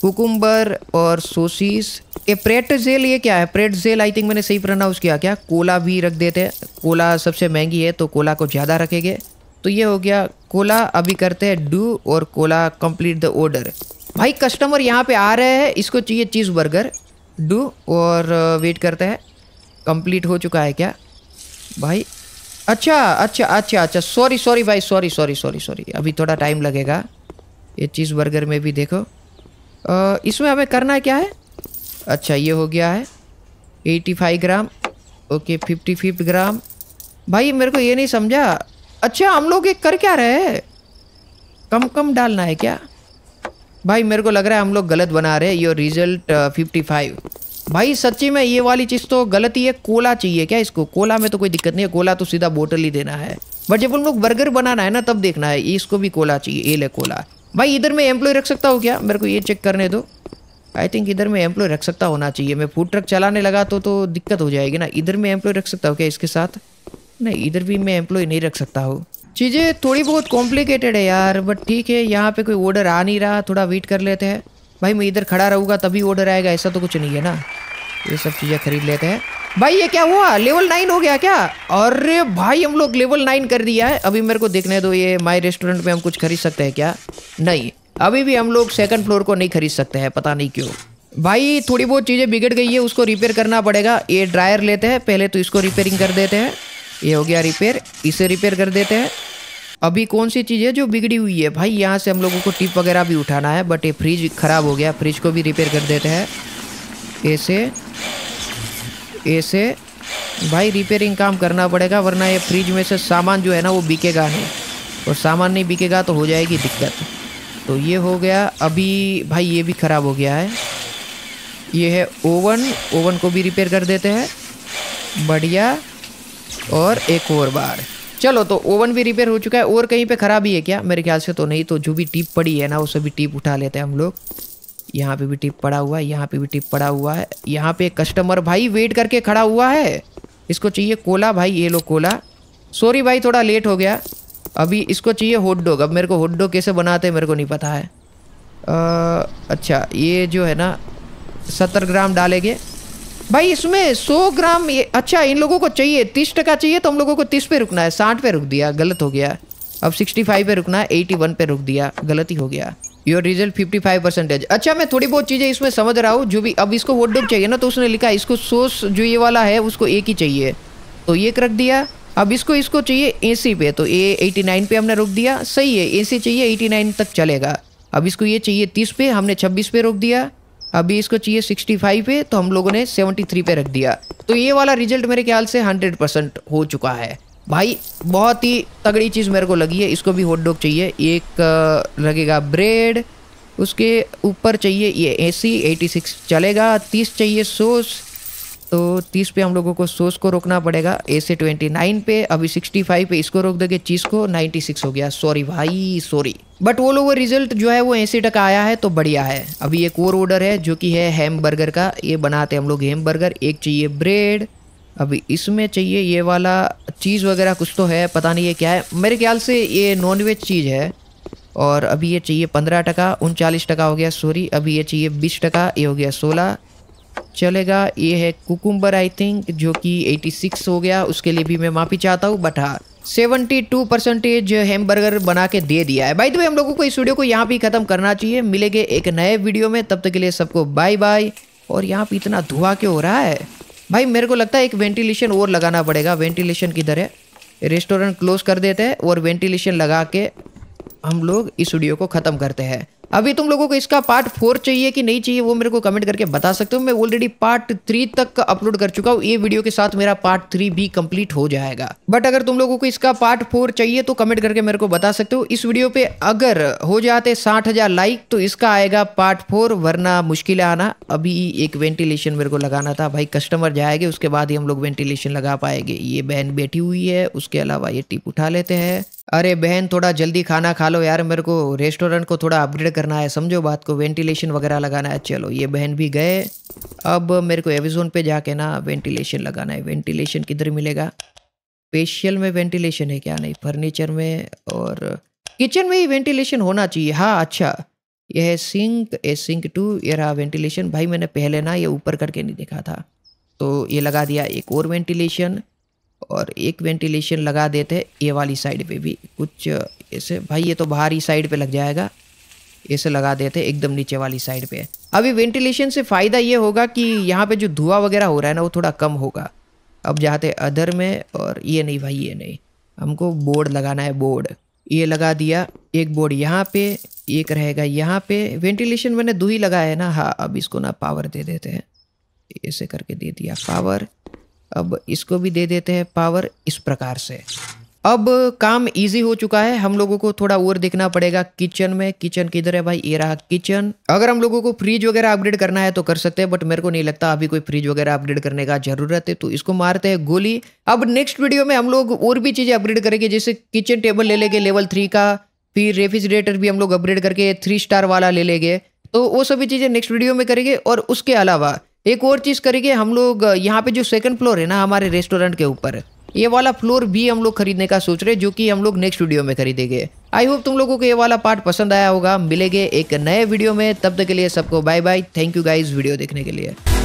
कुकुम्बर और सोसीस ये प्रेट जेल ये क्या है प्रेट जेल आई थिंक मैंने सही प्रोनाउंस किया क्या कोला भी रख देते हैं कोला सबसे महंगी है तो कोला को ज़्यादा रखेंगे तो ये हो गया कोला अभी करते हैं डू और कोला कंप्लीट द ऑर्डर भाई कस्टमर यहाँ पे आ रहे हैं इसको चाहिए चीज़ बर्गर डू और वेट uh, करते हैं कंप्लीट हो चुका है क्या भाई अच्छा अच्छा अच्छा अच्छा सॉरी सॉरी भाई सॉरी सॉरी सॉरी सॉरी अभी थोड़ा टाइम लगेगा ये चीज़ बर्गर में भी देखो आ, इसमें हमें करना क्या है अच्छा ये हो गया है 85 ग्राम ओके फिफ्टी फिफ्ट ग्राम भाई मेरे को ये नहीं समझा अच्छा हम लोग ये कर क्या रहे हैं कम कम डालना है क्या भाई मेरे को लग रहा है हम लोग गलत बना रहे योर रिजल्ट फिफ्टी फाइव भाई सच्ची में ये वाली चीज़ तो गलत ही है कोला चाहिए क्या इसको कोला में तो कोई दिक्कत नहीं है कोला तो सीधा बोतल ही देना है बट जब उन लोग बर्गर बनाना है ना तब देखना है इसको भी कोला चाहिए ये ले कोला भाई इधर में एम्प्लॉय रख सकता हूँ क्या मेरे को ये चेक करने दो आई थिंक इधर में एम्प्लॉय रख सकता होना चाहिए मैं फूड ट्रक चलाने लगा तो तो दिक्कत हो जाएगी ना इधर में एम्प्लॉय रख सकता हूँ क्या इसके साथ नहीं इधर भी मैं एम्प्लॉय नहीं रख सकता हूँ चीज़ें थोड़ी बहुत कॉम्प्लिकेटेड है यार बट ठीक है यहाँ पे कोई ऑर्डर आ नहीं रहा थोड़ा वेट कर लेते हैं भाई मैं इधर खड़ा रहूँगा तभी ऑर्डर आएगा ऐसा तो कुछ नहीं है ना ये सब चीज़ें खरीद लेते हैं भाई ये क्या हुआ लेवल नाइन हो गया क्या अरे भाई हम लोग लेवल नाइन कर दिया है अभी मेरे को देखने दो ये माई रेस्टोरेंट में हम कुछ खरीद सकते हैं क्या नहीं अभी भी हम लोग सेकंड फ्लोर को नहीं खरीद सकते हैं पता नहीं क्यों भाई थोड़ी बहुत चीज़ें बिगड़ गई है उसको रिपेयर करना पड़ेगा ये ड्रायर लेते हैं पहले तो इसको रिपेयरिंग कर देते हैं ये हो गया रिपेयर इसे रिपेयर कर देते हैं अभी कौन सी चीज़ है जो बिगड़ी हुई है भाई यहाँ से हम लोगों को टिप वगैरह भी उठाना है बट ये फ्रिज ख़राब हो गया फ्रिज को भी रिपेयर कर देते हैं ऐसे ऐसे भाई रिपेयरिंग काम करना पड़ेगा वरना ये फ्रिज में से सामान जो है ना वो बिकेगा नहीं और सामान नहीं बिकेगा तो हो जाएगी दिक्कत तो ये हो गया अभी भाई ये भी ख़राब हो गया है ये है ओवन ओवन को भी रिपेयर कर देते हैं बढ़िया और एक और बार चलो तो ओवन भी रिपेयर हो चुका है और कहीं पे खराबी है क्या मेरे ख्याल से तो नहीं तो जो भी टिप पड़ी है ना वो सभी टिप उठा लेते हैं हम लोग यहाँ पे भी टिप पड़ा हुआ है यहाँ पे भी टिप पड़ा हुआ है यहाँ पे कस्टमर भाई वेट करके खड़ा हुआ है इसको चाहिए कोला भाई ये लो कोला सॉरी भाई थोड़ा लेट हो गया अभी इसको चाहिए हॉट डॉग अब मेरे को हॉट डॉग कैसे बनाते हैं मेरे को नहीं पता है आ, अच्छा ये जो है ना सत्तर ग्राम डालेंगे भाई इसमें सौ ग्राम अच्छा इन लोगों को चाहिए तीस टका चाहिए तो हम लोगों को तीस पे रुकना है साठ पे रुक दिया गलत हो गया अब सिक्सटी फाइव पे रुकना है एटी वन पे रुक दिया गलती हो गया your result fifty five percentage अच्छा मैं थोड़ी बहुत चीज़ें इसमें समझ रहा हूँ जो भी अब इसको वोट डॉग चाहिए ना तो उसने लिखा इसको सोस जो ये वाला है उसको एक ही चाहिए तो ये रख दिया अब इसको इसको चाहिए ए पे तो ए एटी नाइन पे हमने रोक दिया सही है ए चाहिए एटी नाइन तक चलेगा अब इसको ये चाहिए तीस पे हमने छब्बीस पे रोक दिया अभी इसको चाहिए 65 पे तो हम लोगों ने 73 पे रख दिया तो ये वाला रिजल्ट मेरे ख्याल से 100 परसेंट हो चुका है भाई बहुत ही तगड़ी चीज़ मेरे को लगी है इसको भी हॉट डॉग चाहिए एक लगेगा ब्रेड उसके ऊपर चाहिए ये ए सी चलेगा तीस चाहिए सोस तो तीस पे हम लोगों को सोर्स को रोकना पड़ेगा ए से ट्वेंटी नाइन पे अभी सिक्सटी फाइव पे इसको रोक देंगे चीज़ को नाइन्टी सिक्स हो गया सॉरी भाई सॉरी बट वो लोग रिजल्ट जो है वो ऐसी टका आया है तो बढ़िया है अभी एक और ऑर्डर है जो कि है हैम बर्गर का ये बनाते हैं हम लोग हेम बर्गर एक चाहिए ब्रेड अभी इसमें चाहिए ये वाला चीज़ वगैरह कुछ तो है पता नहीं ये क्या है मेरे ख्याल से ये नॉनवेज चीज़ है और अभी ये चाहिए पंद्रह टका उनचालीस टका हो गया सॉरी अभी ये चाहिए बीस टका ये हो गया सोलह चलेगा ये है कुकुम्बर आई थिंक जो कि 86 हो गया उसके लिए भी मैं माफ़ी चाहता हूँ बट हाँ सेवेंटी टू परसेंटेज हेमबर्गर बना के दे दिया है भाई तो हम लोगों को इस वीडियो को यहाँ पे ख़त्म करना चाहिए मिलेंगे एक नए वीडियो में तब तक के लिए सबको बाय बाय और यहाँ पे इतना धुआं क्यों हो रहा है भाई मेरे को लगता है एक वेंटिलेशन और लगाना पड़ेगा वेंटिलेशन किधर है रेस्टोरेंट क्लोज कर देते हैं और वेंटिलेशन लगा के हम लोग इस वीडियो को ख़त्म करते हैं अभी तुम लोगों को इसका पार्ट फोर चाहिए कि नहीं चाहिए वो मेरे को कमेंट करके बता सकते हो मैं ऑलरेडी पार्ट थ्री तक अपलोड कर चुका हूँ ये वीडियो के साथ मेरा पार्ट थ्री भी कंप्लीट हो जाएगा बट अगर तुम लोगों को इसका पार्ट फोर चाहिए तो कमेंट करके मेरे को बता सकते हो इस वीडियो पे अगर हो जाते साठ हजार लाइक तो इसका आएगा पार्ट फोर वरना मुश्किल आना अभी एक वेंटिलेशन मेरे को लगाना था भाई कस्टमर जाएंगे उसके बाद ही हम लोग वेंटिलेशन लगा पाएंगे ये बहन बैठी हुई है उसके अलावा ये टिप उठा लेते हैं अरे बहन थोड़ा जल्दी खाना खा लो यार मेरे को रेस्टोरेंट को थोड़ा अपग्रेड करना है समझो बात को वेंटिलेशन वगैरह लगाना है चलो ये बहन भी गए अब मेरे को एविजोन पे जाके ना वेंटिलेशन लगाना है वेंटिलेशन किधर मिलेगा स्पेशल में वेंटिलेशन है क्या नहीं फर्नीचर में और किचन में ही वेंटिलेशन होना चाहिए हाँ अच्छा यह है सिंक ए सिंक टू ये रहा वेंटिलेशन भाई मैंने पहले ना ये ऊपर करके नहीं देखा था तो ये लगा दिया एक और वेंटिलेशन और एक वेंटिलेशन लगा देते हैं ये वाली साइड पे भी कुछ ऐसे भाई ये तो बाहरी साइड पे लग जाएगा ऐसे लगा देते हैं एकदम नीचे वाली साइड पे अभी वेंटिलेशन से फ़ायदा ये होगा कि यहाँ पे जो धुआं वगैरह हो रहा है ना वो थोड़ा कम होगा अब जाते अदर में और ये नहीं भाई ये नहीं हमको बोर्ड लगाना है बोर्ड ये लगा दिया एक बोर्ड यहाँ पे एक रहेगा यहाँ पे वेंटिलेशन मैंने दो ही लगाया है ना हाँ अब इसको ना पावर दे देते हैं ऐसे करके दे दिया पावर अब इसको भी दे देते हैं पावर इस प्रकार से अब काम इजी हो चुका है हम लोगों को थोड़ा और देखना पड़ेगा किचन में किचन किधर है भाई ये रहा किचन अगर हम लोगों को फ्रिज वगैरह अपग्रेड करना है तो कर सकते हैं बट मेरे को नहीं लगता अभी कोई फ्रिज वगैरह अपग्रेड करने का जरूरत है तो इसको मारते हैं गोली अब नेक्स्ट वीडियो में हम लोग और भी चीजें अपग्रेड करेंगे जैसे किचन टेबल ले लेंगे लेवल थ्री का फिर रेफ्रिजरेटर भी हम लोग अपग्रेड करके थ्री स्टार वाला ले लेंगे तो वो सभी चीज़ें नेक्स्ट वीडियो में करेंगे और उसके अलावा एक और चीज़ करेंगे हम लोग यहाँ पे जो सेकंड फ्लोर है ना हमारे रेस्टोरेंट के ऊपर ये वाला फ्लोर भी हम लोग खरीदने का सोच रहे जो कि हम लोग नेक्स्ट वीडियो में खरीदेंगे आई होप तुम लोगों को ये वाला पार्ट पसंद आया होगा मिलेंगे एक नए वीडियो में तब तक के लिए सबको bye bye thank you guys video देखने के लिए